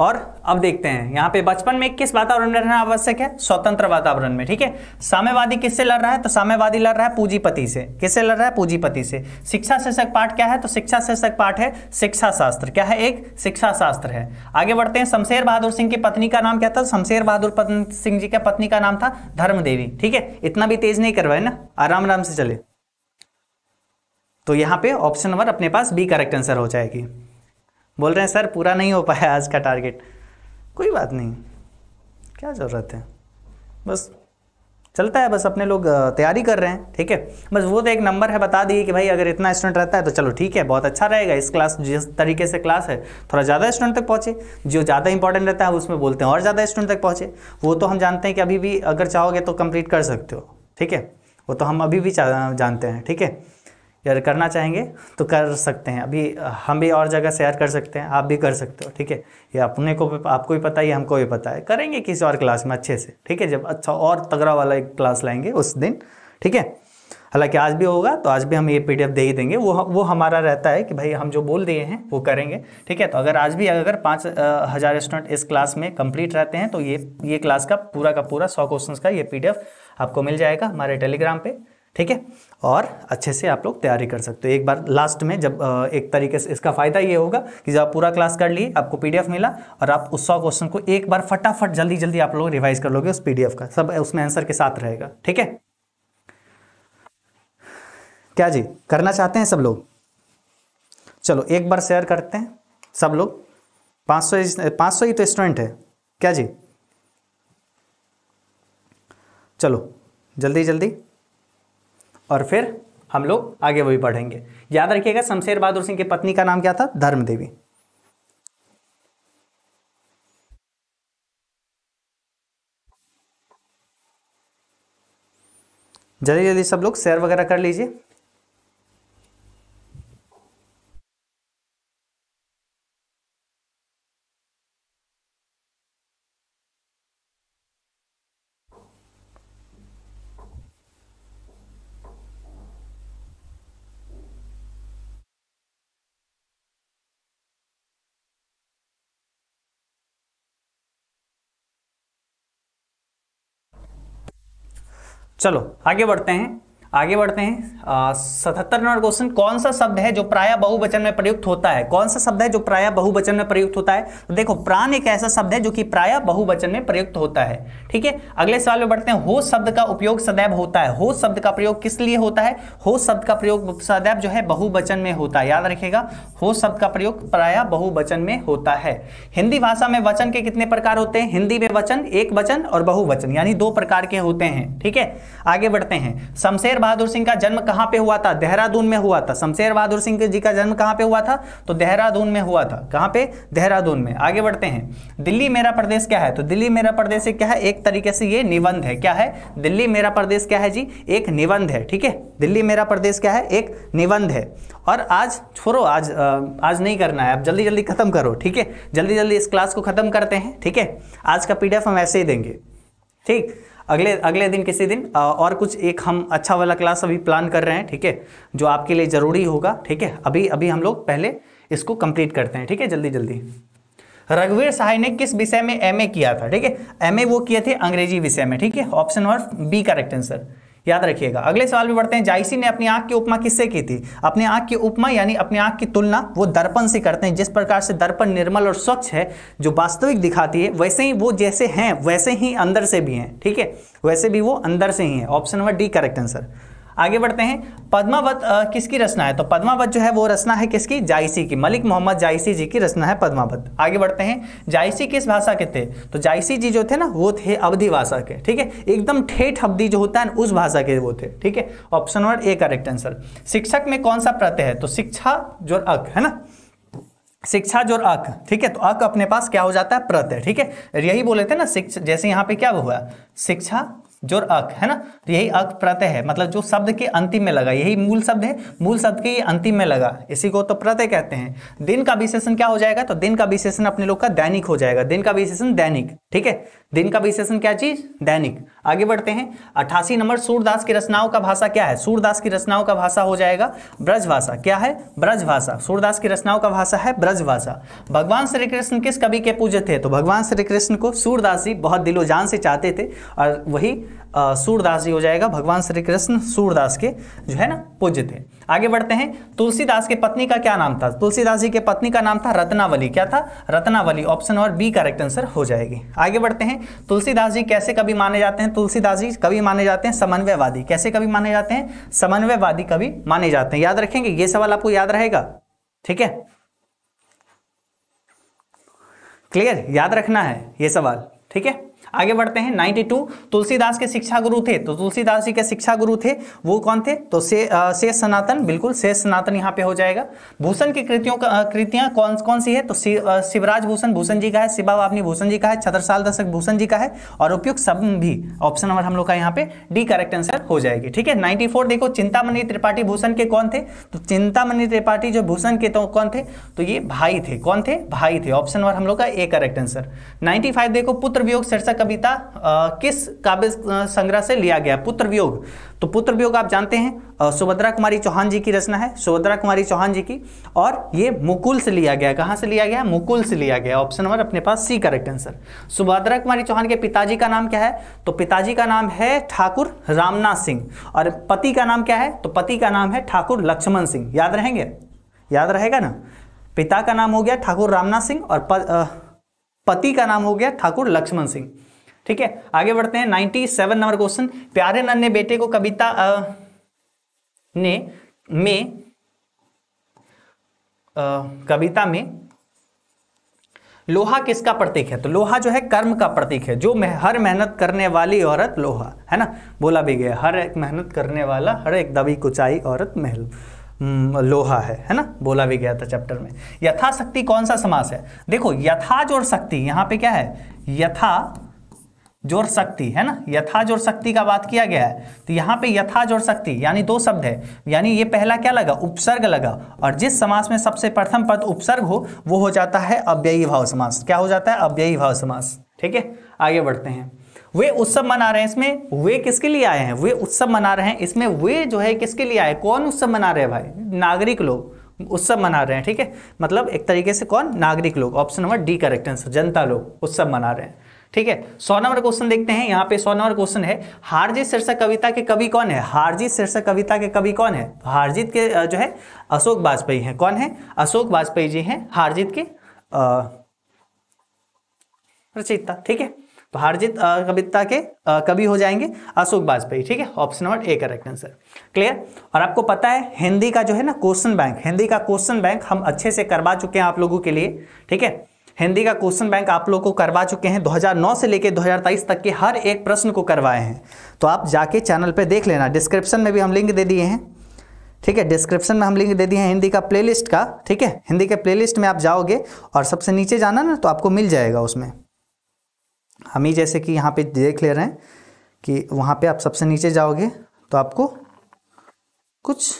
और अब देखते हैं यहां पे बचपन में किस वातावरण में रहना आवश्यक है स्वतंत्र वातावरण में ठीक है साम्यवादी किससे लड़ रहा है तो साम्यवादी लड़ रहा है पूंजीपति से किससे लड़ रहा है पूंजीपति से शिक्षा शीर्षक पाठ क्या है तो शिक्षा शीर्षक पाठ है शिक्षा शास्त्र क्या है एक शिक्षा शास्त्र है आगे बढ़ते हैं शमशेर बहादुर सिंह की पत्नी का नाम क्या था शमशेर बहादुर सिंह जी का पत्नी का नाम था धर्म ठीक है इतना भी तेज नहीं करवाए ना आराम आराम से चले तो यहाँ पे ऑप्शन नंबर अपने पास बी करेक्ट आंसर हो जाएगी बोल रहे हैं सर पूरा नहीं हो पाया आज का टारगेट कोई बात नहीं क्या ज़रूरत है बस चलता है बस अपने लोग तैयारी कर रहे हैं ठीक है बस वो तो एक नंबर है बता दिए कि भाई अगर इतना स्टूडेंट रहता है तो चलो ठीक है बहुत अच्छा रहेगा इस क्लास जिस तरीके से क्लास है थोड़ा ज़्यादा स्टूडेंट तक पहुँचे जो ज़्यादा इंपॉर्टेंट रहता है उसमें बोलते हैं और ज़्यादा स्टूडेंट तक पहुँचे वो तो हम जानते हैं कि अभी भी अगर चाहोगे तो कंप्लीट कर सकते हो ठीक है वो तो हम अभी भी जानते हैं ठीक है यार करना चाहेंगे तो कर सकते हैं अभी हम भी और जगह शेयर कर सकते हैं आप भी कर सकते हो ठीक है ये अपने को आपको भी पता है हमको भी पता है करेंगे किसी और क्लास में अच्छे से ठीक है जब अच्छा और तगड़ा वाला एक क्लास लाएंगे उस दिन ठीक है हालांकि आज भी होगा तो आज भी हम ये पीडीएफ दे ही देंगे वो वो हमारा रहता है कि भाई हम जो बोल दिए हैं वो करेंगे ठीक है तो अगर आज भी अगर पाँच हज़ार स्टूडेंट इस क्लास में कंप्लीट रहते हैं तो ये ये क्लास का पूरा का पूरा सौ क्वेश्चन का ये पीडीएफ आपको मिल जाएगा हमारे टेलीग्राम पर ठीक है और अच्छे से आप लोग तैयारी कर सकते हो एक बार लास्ट में जब एक तरीके से इसका फ़ायदा ये होगा कि जब आप पूरा क्लास कर लिए आपको पीडीएफ मिला और आप उस सौ क्वेश्चन को एक बार फटाफट जल्दी जल्दी आप लोग रिवाइज कर लोगे उस पीडीएफ का सब उसमें आंसर के साथ रहेगा ठीक है क्या जी करना चाहते हैं सब लोग चलो एक बार शेयर करते हैं सब लोग पाँच सौ पाँच सौ ही तो स्टूडेंट है क्या जी चलो जल्दी जल्दी और फिर हम लोग आगे वही पढ़ेंगे याद रखिएगा शमशेर बहादुर सिंह की पत्नी का नाम क्या था धर्म देवी जल्दी जल्दी सब लोग शेयर वगैरह कर लीजिए चलो आगे बढ़ते हैं आगे बढ़ते हैं सतहत्तर नंबर क्वेश्चन कौन सा शब्द है जो प्राय बहुवचन में प्रयुक्त होता है कौन सा शब्द है जो प्राय बहुवचन में प्रयुक्त होता है तो देखो प्राण एक ऐसा शब्द है जो कि प्राय बहुवचन में प्रयुक्त होता है ठीक है अगले सवाल में बढ़ते हैं हो शब्द का उपयोग सदैव होता है हो शब्द का प्रयोग किस लिए होता है हो शब्द का प्रयोग सदैव जो है बहुवचन में होता है याद रखेगा हो शब्द का प्रयोग प्राय बहुवचन में होता है हिंदी भाषा में वचन के कितने प्रकार होते हैं हिंदी में वचन एक वचन और बहुवचन यानी दो प्रकार के होते हैं ठीक है आगे बढ़ते हैं शमशेर शमशेर बहादुर सिंह का जन्म कहां पे हुआ था देहरादून में हुआ था शमशेर बहादुर सिंह जी का जन्म कहां पे हुआ था तो देहरादून में हुआ था कहां पे देहरादून में आगे बढ़ते हैं दिल्ली मेरा प्रदेश क्या है तो दिल्ली मेरा प्रदेश क्या है एक तरीके से ये निबंध है क्या है दिल्ली मेरा प्रदेश क्या है जी एक निबंध है ठीक है दिल्ली मेरा प्रदेश क्या है एक निबंध है और आज छोड़ो आज आज नहीं करना है आप जल्दी जल्दी खत्म करो ठीक है जल्दी जल्दी इस क्लास को खत्म करते हैं ठीक है आज का पीडीएफ हम ऐसे ही देंगे ठीक अगले अगले दिन किसी दिन और कुछ एक हम अच्छा वाला क्लास अभी प्लान कर रहे हैं ठीक है जो आपके लिए ज़रूरी होगा ठीक है अभी अभी हम लोग पहले इसको कंप्लीट करते हैं ठीक है जल्दी जल्दी रघुवीर सहाय ने किस विषय में एमए किया था ठीक है एमए वो किए थे अंग्रेजी विषय में ठीक है option number B correct answer याद रखिएगा अगले सवाल में बढ़ते हैं जायसी ने अपनी आंख की उपमा किससे की थी अपने आंख की उपमा यानी अपने आंख की तुलना वो दर्पण से करते हैं जिस प्रकार से दर्पण निर्मल और स्वच्छ है जो वास्तविक दिखाती है वैसे ही वो जैसे हैं वैसे ही अंदर से भी हैं ठीक है वैसे भी वो अंदर से ही है option number D correct answer आगे बढ़ते हैं पद्मावत किसकी रचना है तो पद्मावत जो है वो रचना है किसकी जायसी की मलिक मोहम्मद जायसी जी की रचना है पद्मावत आगे बढ़ते हैं जायसी किस भाषा के थे तो जायसी जी जो थे ना वो थे अवधि भाषा के ठीक है एकदम ठेठ अवधि जो होता है उस भाषा के वो थे ठीक है option number A correct answer शिक्षक में कौन सा प्रत्यय है तो शिक्षा जो अक है ना शिक्षा जो अक ठीक है तो अक अपने पास क्या हो जाता है प्रत्यय ठीक है यही बोले थे ना शिक्षा जैसे यहाँ पे क्या हुआ शिक्षा जो अक है ना तो यही अक प्रत्यय है मतलब जो शब्द के अंतिम में लगा यही मूल शब्द है मूल शब्द के ये अंतिम में लगा इसी को तो प्रत्यय कहते हैं दिन का विशेषण क्या हो जाएगा तो दिन का विशेषण अपने लोग का दैनिक हो जाएगा दिन का विशेषण दैनिक ठीक है दिन का विशेषण क्या चीज दैनिक आगे बढ़ते हैं अठासी नंबर सूरदास की रचनाओं का भाषा क्या है सूरदास की रचनाओं का भाषा हो जाएगा ब्रज भाषा क्या है ब्रज भाषा सूरदास की रचनाओं का भाषा है ब्रज भाषा भगवान श्री कृष्ण किस कवि के पूज्य थे तो भगवान श्री कृष्ण को सूरदास जी बहुत दिलो जान से चाहते थे और वही सूरदास जी हो जाएगा भगवान श्री कृष्ण सूरदास के जो है ना पूज्य थे आगे बढ़ते हैं तुलसीदास के पत्नी का क्या नाम था तुलसीदास जी के पत्नी का नाम था रत्नावली क्या था Ratnavali option number B correct answer हो जाएगी आगे बढ़ते हैं तुलसीदास जी कैसे कभी माने जाते हैं तुलसीदास जी कभी माने जाते हैं समन्वयवादी कैसे कभी माने जाते हैं समन्वयवादी कभी माने जाते हैं याद रखेंगे ये सवाल आपको याद रहेगा ठीक है क्लियर याद रखना है ये सवाल ठीक है आगे बढ़ते हैं 92 तुलसीदास के शिक्षा गुरु थे तो तुलसीदास जी के शिक्षा गुरु थे वो कौन थे तो से शेष सनातन बिल्कुल शेष सनातन यहाँ पे हो जाएगा भूषण की कृतियों का कृतियाँ कौन कौन सी है तो शिवराज भूषण भूषण जी का है शिवा वावनी भूषण जी का है छतरसाल दशक भूषण जी का है और उपयुक्त सब भी ऑप्शन नंबर हम लोग का यहाँ पे डी करेक्ट आंसर हो जाएगी ठीक है नाइन्टी देखो चिंतामणि त्रिपाठी भूषण के कौन थे तो चिंतामणि त्रिपाठी जो भूषण के तो कौन थे तो ये भाई थे कौन थे भाई थे ऑप्शन नंबर हम लोग का ए करेक्ट आंसर नाइन्टी देखो पुत्र वियोग शीर्षक कविता किस काव्य संग्रह से लिया गया पुत्र वियोग तो पुत्र वियोग आप जानते हैं सुभद्रा कुमारी चौहान जी की रचना है सुभद्रा कुमारी चौहान जी की और ये मुकुल से लिया गया कहाँ से लिया गया मुकुल से लिया गया ऑप्शन नंबर अपने पास C correct answer Subhadra Kumari Chauhan के पिताजी का नाम क्या है तो पिताजी का नाम है ठाकुर रामनाथ सिंह और पति का नाम क्या है तो पति का नाम है ठाकुर लक्ष्मण सिंह याद रहेंगे याद रहेगा ना पिता का नाम हो गया ठाकुर रामनाथ सिंह और पति का नाम हो गया ठाकुर लक्ष्मण सिंह ठीक है आगे बढ़ते हैं नाइनटी सेवन नंबर क्वेश्चन प्यारे नन ने बेटे को कविता आ, ने में आ, कविता में लोहा किसका प्रतीक है तो लोहा जो है कर्म का प्रतीक है जो मैं हर मेहनत करने वाली औरत लोहा है ना बोला भी गया हर एक मेहनत करने वाला हर एक दबी कुचाई औरत महल लोहा है है ना बोला भी गया था चैप्टर में यथाशक्ति कौन सा समास है देखो यथाज और शक्ति यहाँ पे क्या है यथा जोर शक्ति है ना यथा जोर शक्ति का बात किया गया है तो यहाँ पे यथा जोर शक्ति यानी दो शब्द है यानी ये पहला क्या लगा उपसर्ग लगा और जिस समास में सबसे प्रथम पद उपसर्ग हो वो हो जाता है अव्ययी भाव समास क्या हो जाता है अव्ययी भाव समास ठीक है आगे बढ़ते हैं वे उत्सव मना रहे हैं इसमें वे किसके लिए आए हैं वे उत्सव मना रहे हैं इसमें वे जो है किसके लिए आए कौन उत्सव मना रहे हैं भाई नागरिक लोग उत्सव मना रहे हैं ठीक है मतलब एक तरीके से कौन नागरिक लोग option number D correct answer जनता लोग उत्सव मना रहे हैं ठीक है सौ नंबर क्वेश्चन देखते हैं यहाँ पे सौ नंबर क्वेश्चन है हारजीत शीर्षक कविता के कवि कौन है हारजीत शीर्षक कविता के कवि कौन है हारजीत के जो है अशोक वाजपेयी हैं कौन है अशोक वाजपेयी जी हैं हारजीत के रचयिता ठीक है तो हारजीत कविता के कवि हो जाएंगे अशोक वाजपेयी ठीक है option number A correct answer clear और आपको पता है हिंदी का जो है ना क्वेश्चन बैंक हिंदी का क्वेश्चन बैंक हम अच्छे से करवा चुके हैं आप लोगों के लिए ठीक है हिंदी का क्वेश्चन बैंक आप लोग को करवा चुके हैं 2009 से लेकर 2023 तक के हर एक प्रश्न को करवाए हैं तो आप जाके चैनल पे देख लेना डिस्क्रिप्शन में भी हम लिंक दे दिए हैं ठीक है डिस्क्रिप्शन में हम लिंक दे दिए हैं हिंदी का प्लेलिस्ट का ठीक है हिंदी के प्लेलिस्ट में आप जाओगे और सबसे नीचे जाना ना तो आपको मिल जाएगा उसमें हम ही जैसे कि यहाँ पे देख ले रहे हैं कि वहाँ पे आप सबसे नीचे जाओगे तो आपको कुछ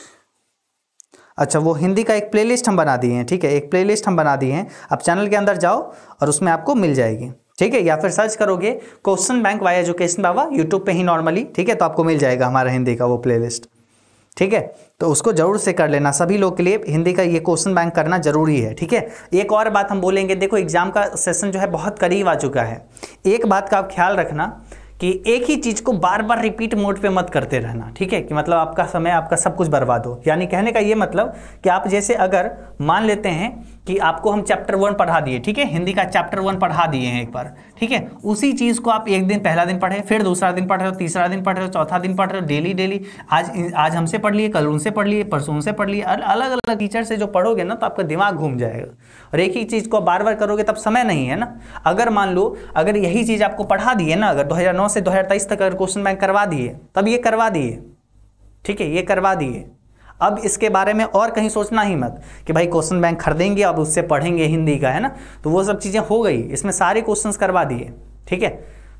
अच्छा वो हिंदी का एक प्लेलिस्ट हम बना दिए हैं ठीक है एक प्लेलिस्ट हम बना दिए हैं आप चैनल के अंदर जाओ और उसमें आपको मिल जाएगी ठीक है या फिर सर्च करोगे क्वेश्चन बैंक वाई एजुकेशन बाबा यूट्यूब पे ही नॉर्मली ठीक है तो आपको मिल जाएगा हमारा हिंदी का वो प्लेलिस्ट ठीक है तो उसको जरूर से कर लेना सभी लोग के लिए हिंदी का ये क्वेश्चन बैंक करना जरूरी है ठीक है एक और बात हम बोलेंगे देखो एग्जाम का सेशन जो है बहुत करीब आ चुका है एक बात का आप ख्याल रखना कि एक ही चीज़ को बार बार रिपीट मोड पे मत करते रहना ठीक है कि मतलब आपका समय आपका सब कुछ बर्बाद हो यानी कहने का ये मतलब कि आप जैसे अगर मान लेते हैं कि आपको हम चैप्टर वन पढ़ा दिए ठीक है हिंदी का चैप्टर वन पढ़ा दिए हैं एक बार ठीक है उसी चीज़ को आप एक दिन पहला दिन पढ़े फिर दूसरा दिन पढ़ रहे हो तीसरा दिन पढ़ रहे हो चौथा दिन पढ़ रहे हो डेली डेली आज आज हमसे पढ़ लिए कल उनसे पढ़ लिए परसों उनसे पढ़ लिए अलग अलग टीचर से जो पढ़ोगे ना तो आपका दिमाग घूम जाएगा और एक ही चीज़ को बार बार करोगे तब समय नहीं है ना अगर मान लो अगर यही चीज़ आपको पढ़ा दिए ना अगर दो से दो तक अगर क्वेश्चन बैंक करवा दिए तब ये करवा दिए ठीक है ये करवा दिए अब इसके बारे में और कहीं सोचना ही मत कि भाई क्वेश्चन बैंक खरीदेंगे अब उससे पढ़ेंगे हिंदी का है ना तो वो सब चीज़ें हो गई इसमें सारे क्वेश्चंस करवा दिए ठीक है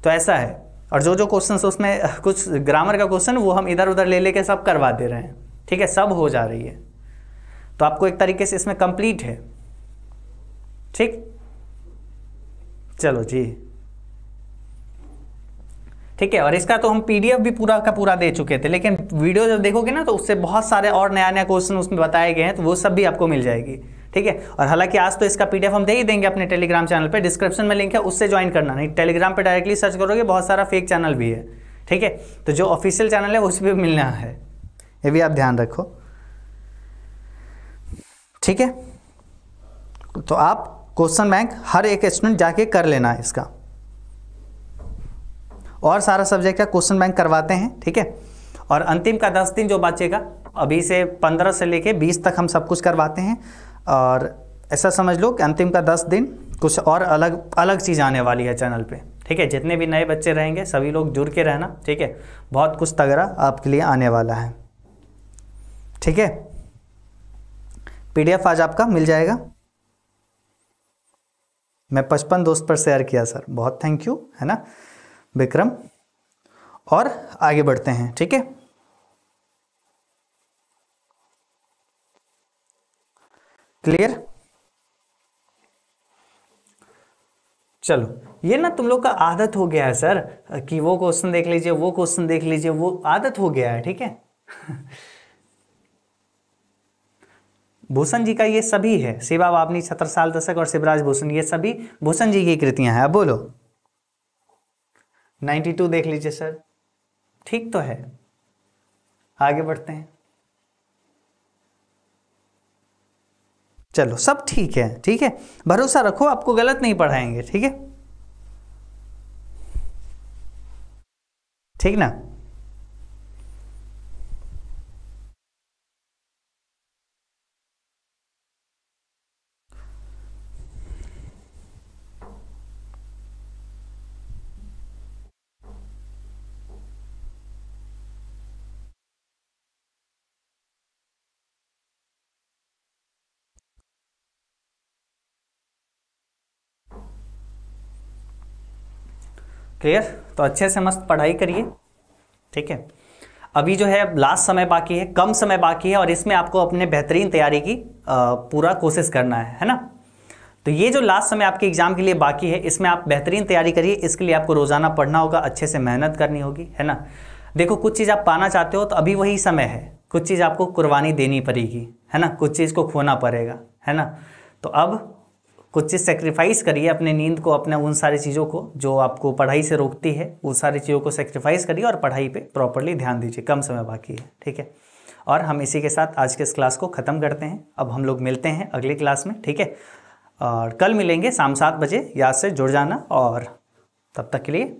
तो ऐसा है और जो जो क्वेश्चंस उसमें कुछ ग्रामर का क्वेश्चन वो हम इधर उधर ले लेके सब करवा दे रहे हैं ठीक है सब हो जा रही है तो आपको एक तरीके से इसमें कंप्लीट है ठीक चलो जी ठीक है और इसका तो हम पीडीएफ भी पूरा का पूरा दे चुके थे लेकिन वीडियो जब देखोगे ना तो उससे बहुत सारे और नया नया क्वेश्चन उसमें बताए गए हैं तो वो सब भी आपको मिल जाएगी ठीक है और हालांकि आज तो इसका पीडीएफ हम दे ही देंगे अपने टेलीग्राम चैनल पे डिस्क्रिप्शन में लिंक है उससे ज्वाइन करना नहीं टेलीग्राम पे डायरेक्टली सर्च करोगे बहुत सारा फेक चैनल भी है ठीक है तो जो ऑफिशियल चैनल है उस पर मिलना है ये भी आप ध्यान रखो ठीक है तो आप क्वेश्चन बैंक हर एक स्टूडेंट जाके कर लेना है इसका और सारा सब्जेक्ट का क्वेश्चन बैंक करवाते हैं ठीक है और अंतिम का दस दिन जो बचेगा अभी से पंद्रह से लेके बीस तक हम सब कुछ करवाते हैं और ऐसा समझ लो कि अंतिम का दस दिन कुछ और अलग अलग चीज़ आने वाली है चैनल पे ठीक है जितने भी नए बच्चे रहेंगे सभी लोग जुड़ के रहना ठीक है बहुत कुछ तगड़ा आपके लिए आने वाला है ठीक है पीडीएफ आज आपका मिल जाएगा मैं पचपन दोस्त पर शेयर किया सर बहुत थैंक यू है ना विक्रम और आगे बढ़ते हैं ठीक है क्लियर चलो ये ना तुम लोग का आदत हो गया है सर कि वो क्वेश्चन देख लीजिए वो क्वेश्चन देख लीजिए वो आदत हो गया है ठीक है भूषण जी का ये सभी है शिवा वावनी छत्रसाल दशक और शिवराज भूषण ये सभी भूषण जी की कृतियां हैं अब बोलो टू देख लीजिए सर ठीक तो है आगे बढ़ते हैं चलो सब ठीक है ठीक है भरोसा रखो आपको गलत नहीं पढ़ाएंगे ठीक है ठीक ना क्लियर तो अच्छे से मस्त पढ़ाई करिए ठीक है अभी जो है लास्ट समय बाकी है कम समय बाकी है और इसमें आपको अपने बेहतरीन तैयारी की पूरा कोशिश करना है है ना तो ये जो लास्ट समय आपके एग्जाम के लिए बाकी है इसमें आप बेहतरीन तैयारी करिए इसके लिए आपको रोज़ाना पढ़ना होगा अच्छे से मेहनत करनी होगी है ना देखो कुछ चीज़ आप पाना चाहते हो तो अभी वही समय है कुछ चीज़ आपको कुर्बानी देनी पड़ेगी है ना कुछ चीज़ को खोना पड़ेगा है ना तो अब कुछ चीज़ सेक्रीफाइस करिए अपने नींद को अपने उन सारी चीज़ों को जो आपको पढ़ाई से रोकती है उन सारी चीज़ों को सेक्रीफाइस करिए और पढ़ाई पे प्रॉपरली ध्यान दीजिए कम समय बाकी है ठीक है और हम इसी के साथ आज के इस क्लास को ख़त्म करते हैं अब हम लोग मिलते हैं अगले क्लास में ठीक है और कल मिलेंगे शाम सात बजे याद से जुड़ जाना और तब तक के लिए